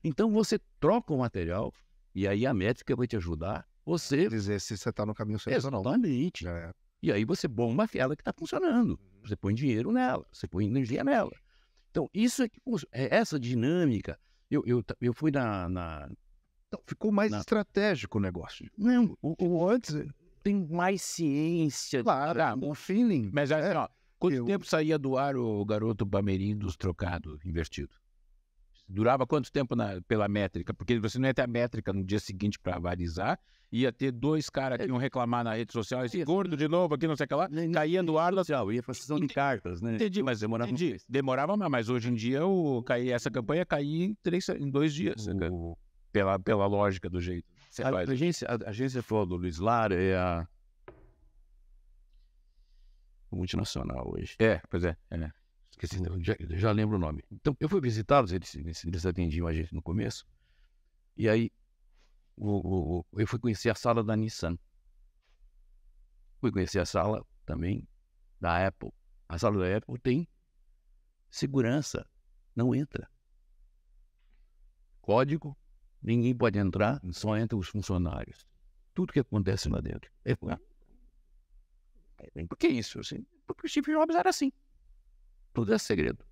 Então você troca o material e aí a métrica vai te ajudar. Você. Dizer se você está no caminho certo ou não. É. E aí você bomba aquela que está funcionando. Você põe dinheiro nela, você põe energia nela. Então, isso é, que, é essa dinâmica. Eu, eu, eu fui na. na então, ficou mais na... estratégico o negócio. Não, o, o antes tem mais ciência. Claro, um ah, feeling. Mas, assim, é. ó, Quanto eu... tempo saía do ar o garoto Bamerim dos trocado invertido? Durava quanto tempo na, pela métrica? Porque você não ia ter a métrica no dia seguinte para avalizar, ia ter dois caras que é iam reclamar na rede social, esse gordo de novo aqui, não sei o que lá, nem, caía no ar ar. Social, ia para sessão de cartas, né? Entendi, mas demorava, entendi. demorava mais, mas hoje em dia o, caí, essa campanha caía em, três, em dois dias, o... pela, pela lógica do jeito. A, a, agência, a agência falou do Luiz Lara é a multinacional hoje. É, pois é. é. Esqueci, já, já, lembro o nome. Então, eu fui visitá-los, eles, eles atendiam a gente no começo. E aí, o, o, eu fui conhecer a sala da Nissan. Fui conhecer a sala também da Apple. A sala da Apple tem segurança, não entra. Código, ninguém pode entrar, só entram os funcionários. Tudo que acontece lá dentro. É, né? Por que isso? Assim, porque o Steve Jobs era assim. Tudo é segredo.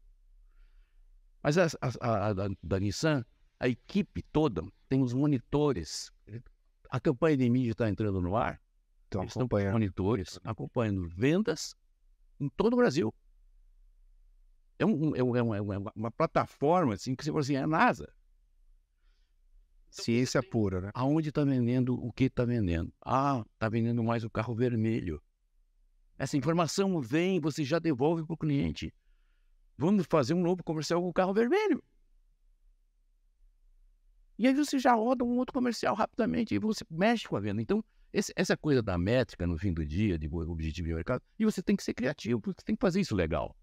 Mas a, a, a, da Nissan, a equipe toda tem os monitores. A campanha de mídia está entrando no ar. Então, eles acompanhando. estão monitores, acompanhando vendas em todo o Brasil. É, um, é, é, é, um, é, uma, é, uma, plataforma assim, que você fala assim, é a NASA. Ciência pura, né? Aonde está vendendo, o que está vendendo. Ah, está vendendo mais o carro vermelho. Essa informação vem, você já devolve para o cliente. Vamos fazer um novo comercial com o carro vermelho. E aí você já roda um outro comercial rapidamente e você mexe com a venda. Então, esse, essa coisa da métrica no fim do dia, de objetivo de mercado, e você tem que ser criativo, porque você tem que fazer isso legal.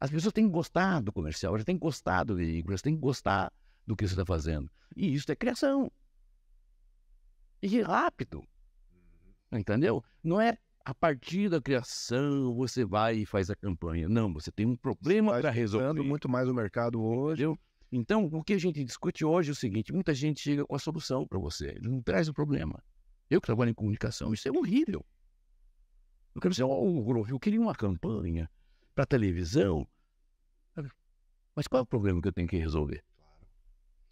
As pessoas têm que gostar do comercial, elas têm que gostar do veículo, elas têm que gostar do que você está fazendo. E isso é criação. E rápido. Uhum. Entendeu? Não é a partir da criação você vai e faz a campanha. Não, você tem um problema para resolver. muito mais o mercado hoje. Entendeu? Então, o que a gente discute hoje é o seguinte: muita gente chega com a solução para você, ele não traz o problema. Eu que trabalho em comunicação, isso é horrível. Eu quero dizer, oh, eu queria uma campanha para televisão, mas qual é o problema que eu tenho que resolver?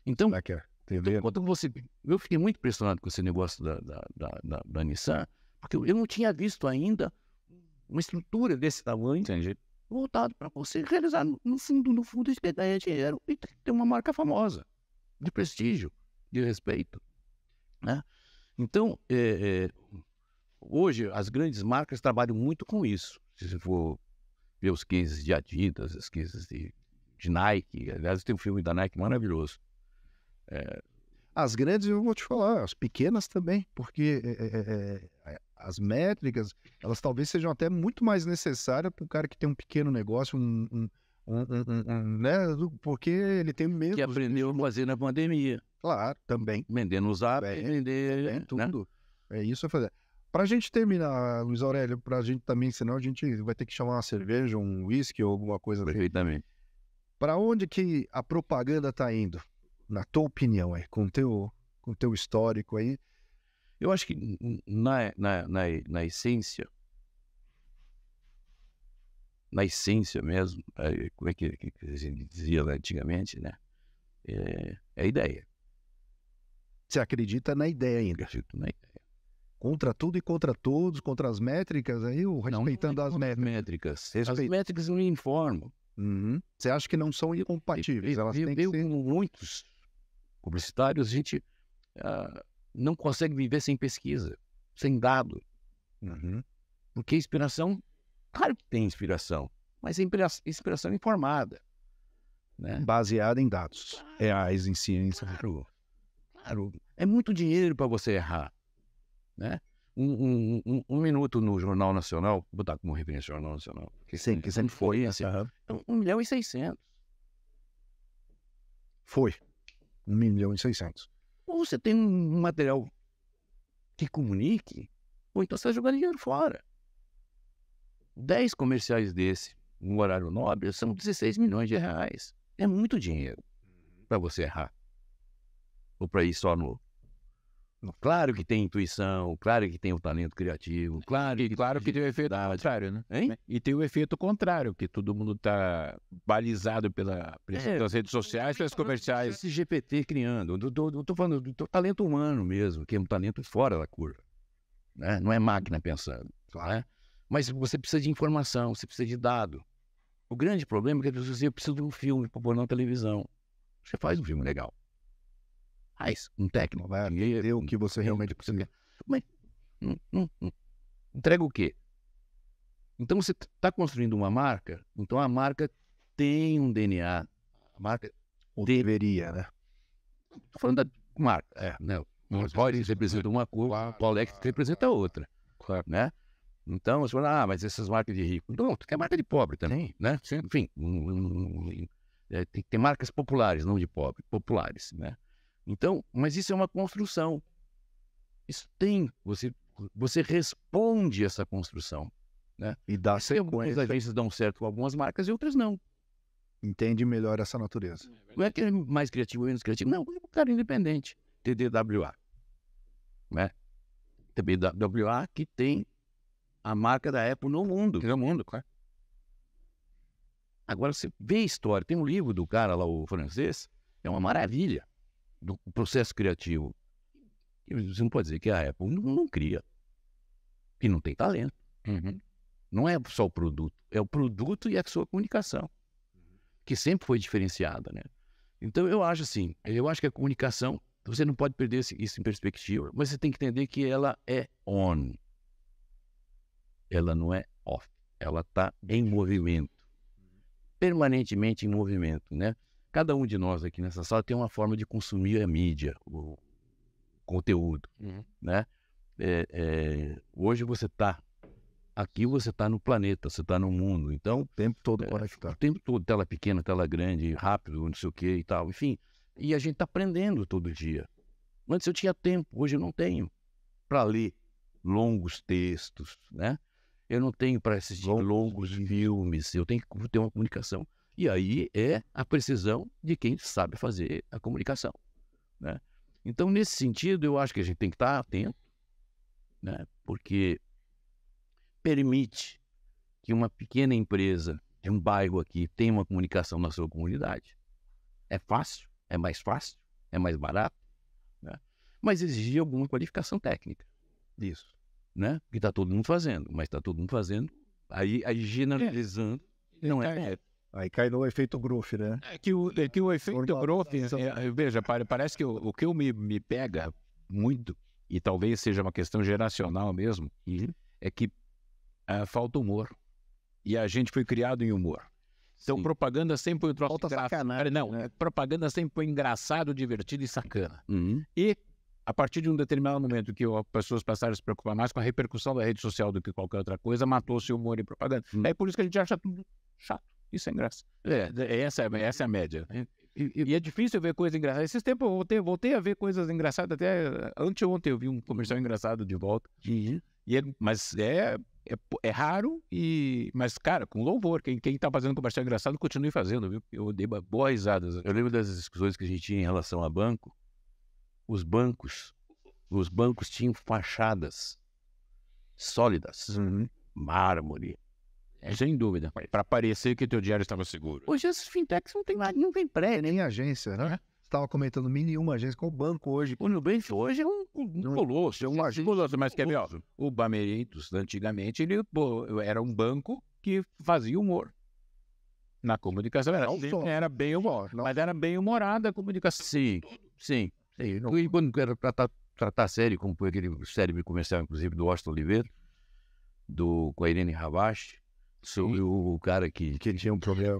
Então, é? então quando você, eu fiquei muito impressionado com esse negócio da, da, da, da, da Nissan porque eu não tinha visto ainda uma estrutura desse tamanho Entendi. voltado para você realizar no fundo, no fundo, isso ganhar dinheiro e ter uma marca famosa, de prestígio, de respeito. Né? Então, é, é, hoje as grandes marcas trabalham muito com isso. Se você for ver os cases de Adidas, os cases de, de Nike, aliás, tem um filme da Nike maravilhoso. É... As grandes, eu vou te falar, as pequenas também, porque é, é, é, as métricas, elas talvez sejam até muito mais necessárias para o cara que tem um pequeno negócio, um, um, um, um né? Porque ele tem medo. Que aprendeu a fazer na pandemia. Claro, também. vender no zap, é, vender é, tudo. Né? É isso a fazer. Para a gente terminar, Luiz Aurélio, para a gente também, senão a gente vai ter que chamar uma cerveja, um whisky ou alguma coisa assim. Perfeitamente. assim. Para onde que a propaganda está indo? Na tua opinião, aí, com teu, o com teu histórico aí, eu acho que na, na, na, na essência, na essência mesmo, eh, como é que, que a gente dizia antigamente, né? É, é a ideia. Você acredita na ideia ainda? Acredito na ideia. Contra tudo e contra todos, contra as métricas, aí eu respeitando não, não é as métricas. métricas. Respeito. As métricas não informam. Uhum. Você acha que não são incompatíveis? Eu, eu, elas têm eu, que ser... muitos publicitários, a gente. Uh, não consegue viver sem pesquisa, sem dado. Uhum. Porque inspiração, claro que tem inspiração, mas é inspiração informada. Né? Baseada em dados claro, reais, em ciência. Claro, claro. É muito dinheiro para você errar. Né? Um, um, um, um, minuto no Jornal Nacional, vou botar como referência o Jornal Nacional, é que, Sim, que sempre foi assim, uhum. Assim. É 1 milhão e 600. Foi. 1 milhão e 600. Ou você tem um material que comunique, ou então você vai jogar dinheiro fora. 10 comerciais desse, no horário nobre, são 16 milhões de reais. É muito dinheiro uhum. para você errar. Ou para ir só no Claro que tem intuição, claro que tem o talento criativo, claro e que claro que tem o efeito contrário, né? Hein? E tem o efeito contrário, que todo mundo está balizado pela, é, pelas é, redes sociais, pelas comerciais. Esse GPT criando, estou falando do talento humano mesmo, que é um talento fora da curva, né? Não é máquina pensando, né? Mas você precisa de informação, você precisa de dado. O grande problema é que as pessoas preciso de um filme para pôr na televisão. Você faz um filme legal mais um técnico, vai aprender o que você realmente precisa. Mas hum, hum, hum. entrega o quê? Então você está construindo uma marca, então a marca tem um DNA. A marca Ou deveria, né? Estou falando da marca, é, né? O Royce representa uma assim, coisa, claro, né? o Paulex claro, representa claro. outra, claro. né? Então, você fala, ah, mas essas marcas de rico. Não, tem é marca de pobre também, Sim. né? Sim. Enfim, um, um, um, hum, hum, é, tem que ter marcas populares, não de pobre, populares, né? Então, mas isso é uma construção. Isso tem, você, você responde essa construção. Né? E dá e sequência. Algumas agências dão certo com algumas marcas e outras não. Entende melhor essa natureza. É não é que é mais criativo ou menos criativo. Não, é um cara independente. TDWA. Né? TDWA que tem a marca da Apple no mundo. No mundo, claro. Agora você vê a história. Tem um livro do cara lá, o francês, é uma maravilha do processo criativo. Você não pode dizer que a Apple não, não cria, que não tem talento. Uhum. Não é só o produto, é o produto e a sua comunicação, que sempre foi diferenciada, né? Então eu acho assim, eu acho que a comunicação, você não pode perder isso em perspectiva, mas você tem que entender que ela é on, ela não é off, ela está em movimento, permanentemente em movimento, né? Cada um de nós aqui nessa sala tem uma forma de consumir a mídia, o conteúdo, uhum. né? É, é, hoje você está aqui, você está no planeta, você está no mundo, então... O tempo todo é, conectado. É, o tempo todo, tela pequena, tela grande, rápido, não sei o que e tal, enfim. E a gente está aprendendo todo dia. Antes eu tinha tempo, hoje eu não tenho para ler longos textos, né? Eu não tenho para assistir longos, longos filmes, eu tenho que ter uma comunicação. E aí é a precisão de quem sabe fazer a comunicação. Né? Então, nesse sentido, eu acho que a gente tem que estar atento, né? porque permite que uma pequena empresa de um bairro aqui tenha uma comunicação na sua comunidade. É fácil, é mais fácil, é mais barato, né? mas exige alguma qualificação técnica disso, né? que está todo mundo fazendo, mas está todo mundo fazendo, aí, aí é. generalizando, é. não é, é. Aí cai no efeito growth, né? É que o, é que o efeito Groff, growth, é, é, veja, parece que o, o que eu me, me pega muito, e talvez seja uma questão geracional mesmo, uhum. é que ah, falta humor. E a gente foi criado em humor. Então, Sim. propaganda sempre foi um troço. sacanagem. É, não, né? propaganda sempre foi engraçado, divertido e sacana. Uhum. E, a partir de um determinado momento que as pessoas passaram a se preocupar mais com a repercussão da rede social do que qualquer outra coisa, matou-se o humor e propaganda. Uhum. É por isso que a gente acha tudo chato. Isso é engraçado. É, é essa, é, essa é a média. E, e, é difícil ver coisas engraçadas. Esses tempos eu voltei, voltei a ver coisas engraçadas. Até eh, anteontem eu vi um comercial engraçado de volta. Uhum. E mas é, é, é, raro, e mas, cara, com louvor. Quem, quem tá fazendo comercial engraçado, continue fazendo, viu? Eu dei boas risadas. Eu lembro das discussões que a gente tinha em relação a banco. Os bancos, os bancos tinham fachadas sólidas, uhum. mármore, é. Sem dúvida. Para parecer que teu dinheiro estava seguro. Hoje esses fintechs não tem, não tem pré, né? Nem agência, né? estava é. comentando mil nenhuma uma agência com o banco hoje. O Nubank hoje é um, um é? colosso, é um agente mas quer ver, ó, o Bamerintos, antigamente, ele pô, era um banco que fazia humor. Na comunicação era, era bem humor, não. mas era bem humorada a comunicação. Sim, sim. sim não... E quando era tratar, tratar sério, como foi aquele cérebro comercial, inclusive, do Austin Oliveira, do, com a Irene Ravache, sobre o cara que, que tinha um problema,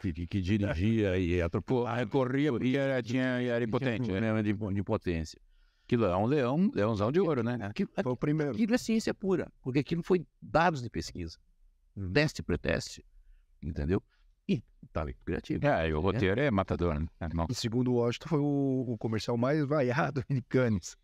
que, que dirigia e atropelava. Corria e era, tinha, era impotente, né? De, de impotência. Aquilo é um leão, leãozão de ouro, né? Aquilo, foi o primeiro. aquilo é ciência pura, porque aquilo foi dados de pesquisa, hum. teste para teste, entendeu? E talento tá criativo. É, e o é. roteiro é, é matador, né? É segundo o Washington, foi o, o comercial mais vaiado de Cannes.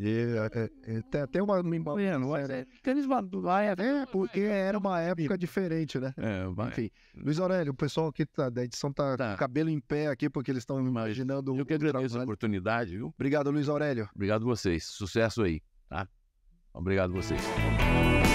E, é, é tem até uma. uma bueno, tá tênis é, porque era uma época diferente, né? É, vai. Enfim. É. Luiz Aurélio, o pessoal aqui tá, da edição tá, tá. cabelo em pé aqui, porque eles estão imaginando. Eu que agradeço a oportunidade, viu? Obrigado, Luiz Aurélio. Obrigado vocês. Sucesso aí, tá? Obrigado vocês.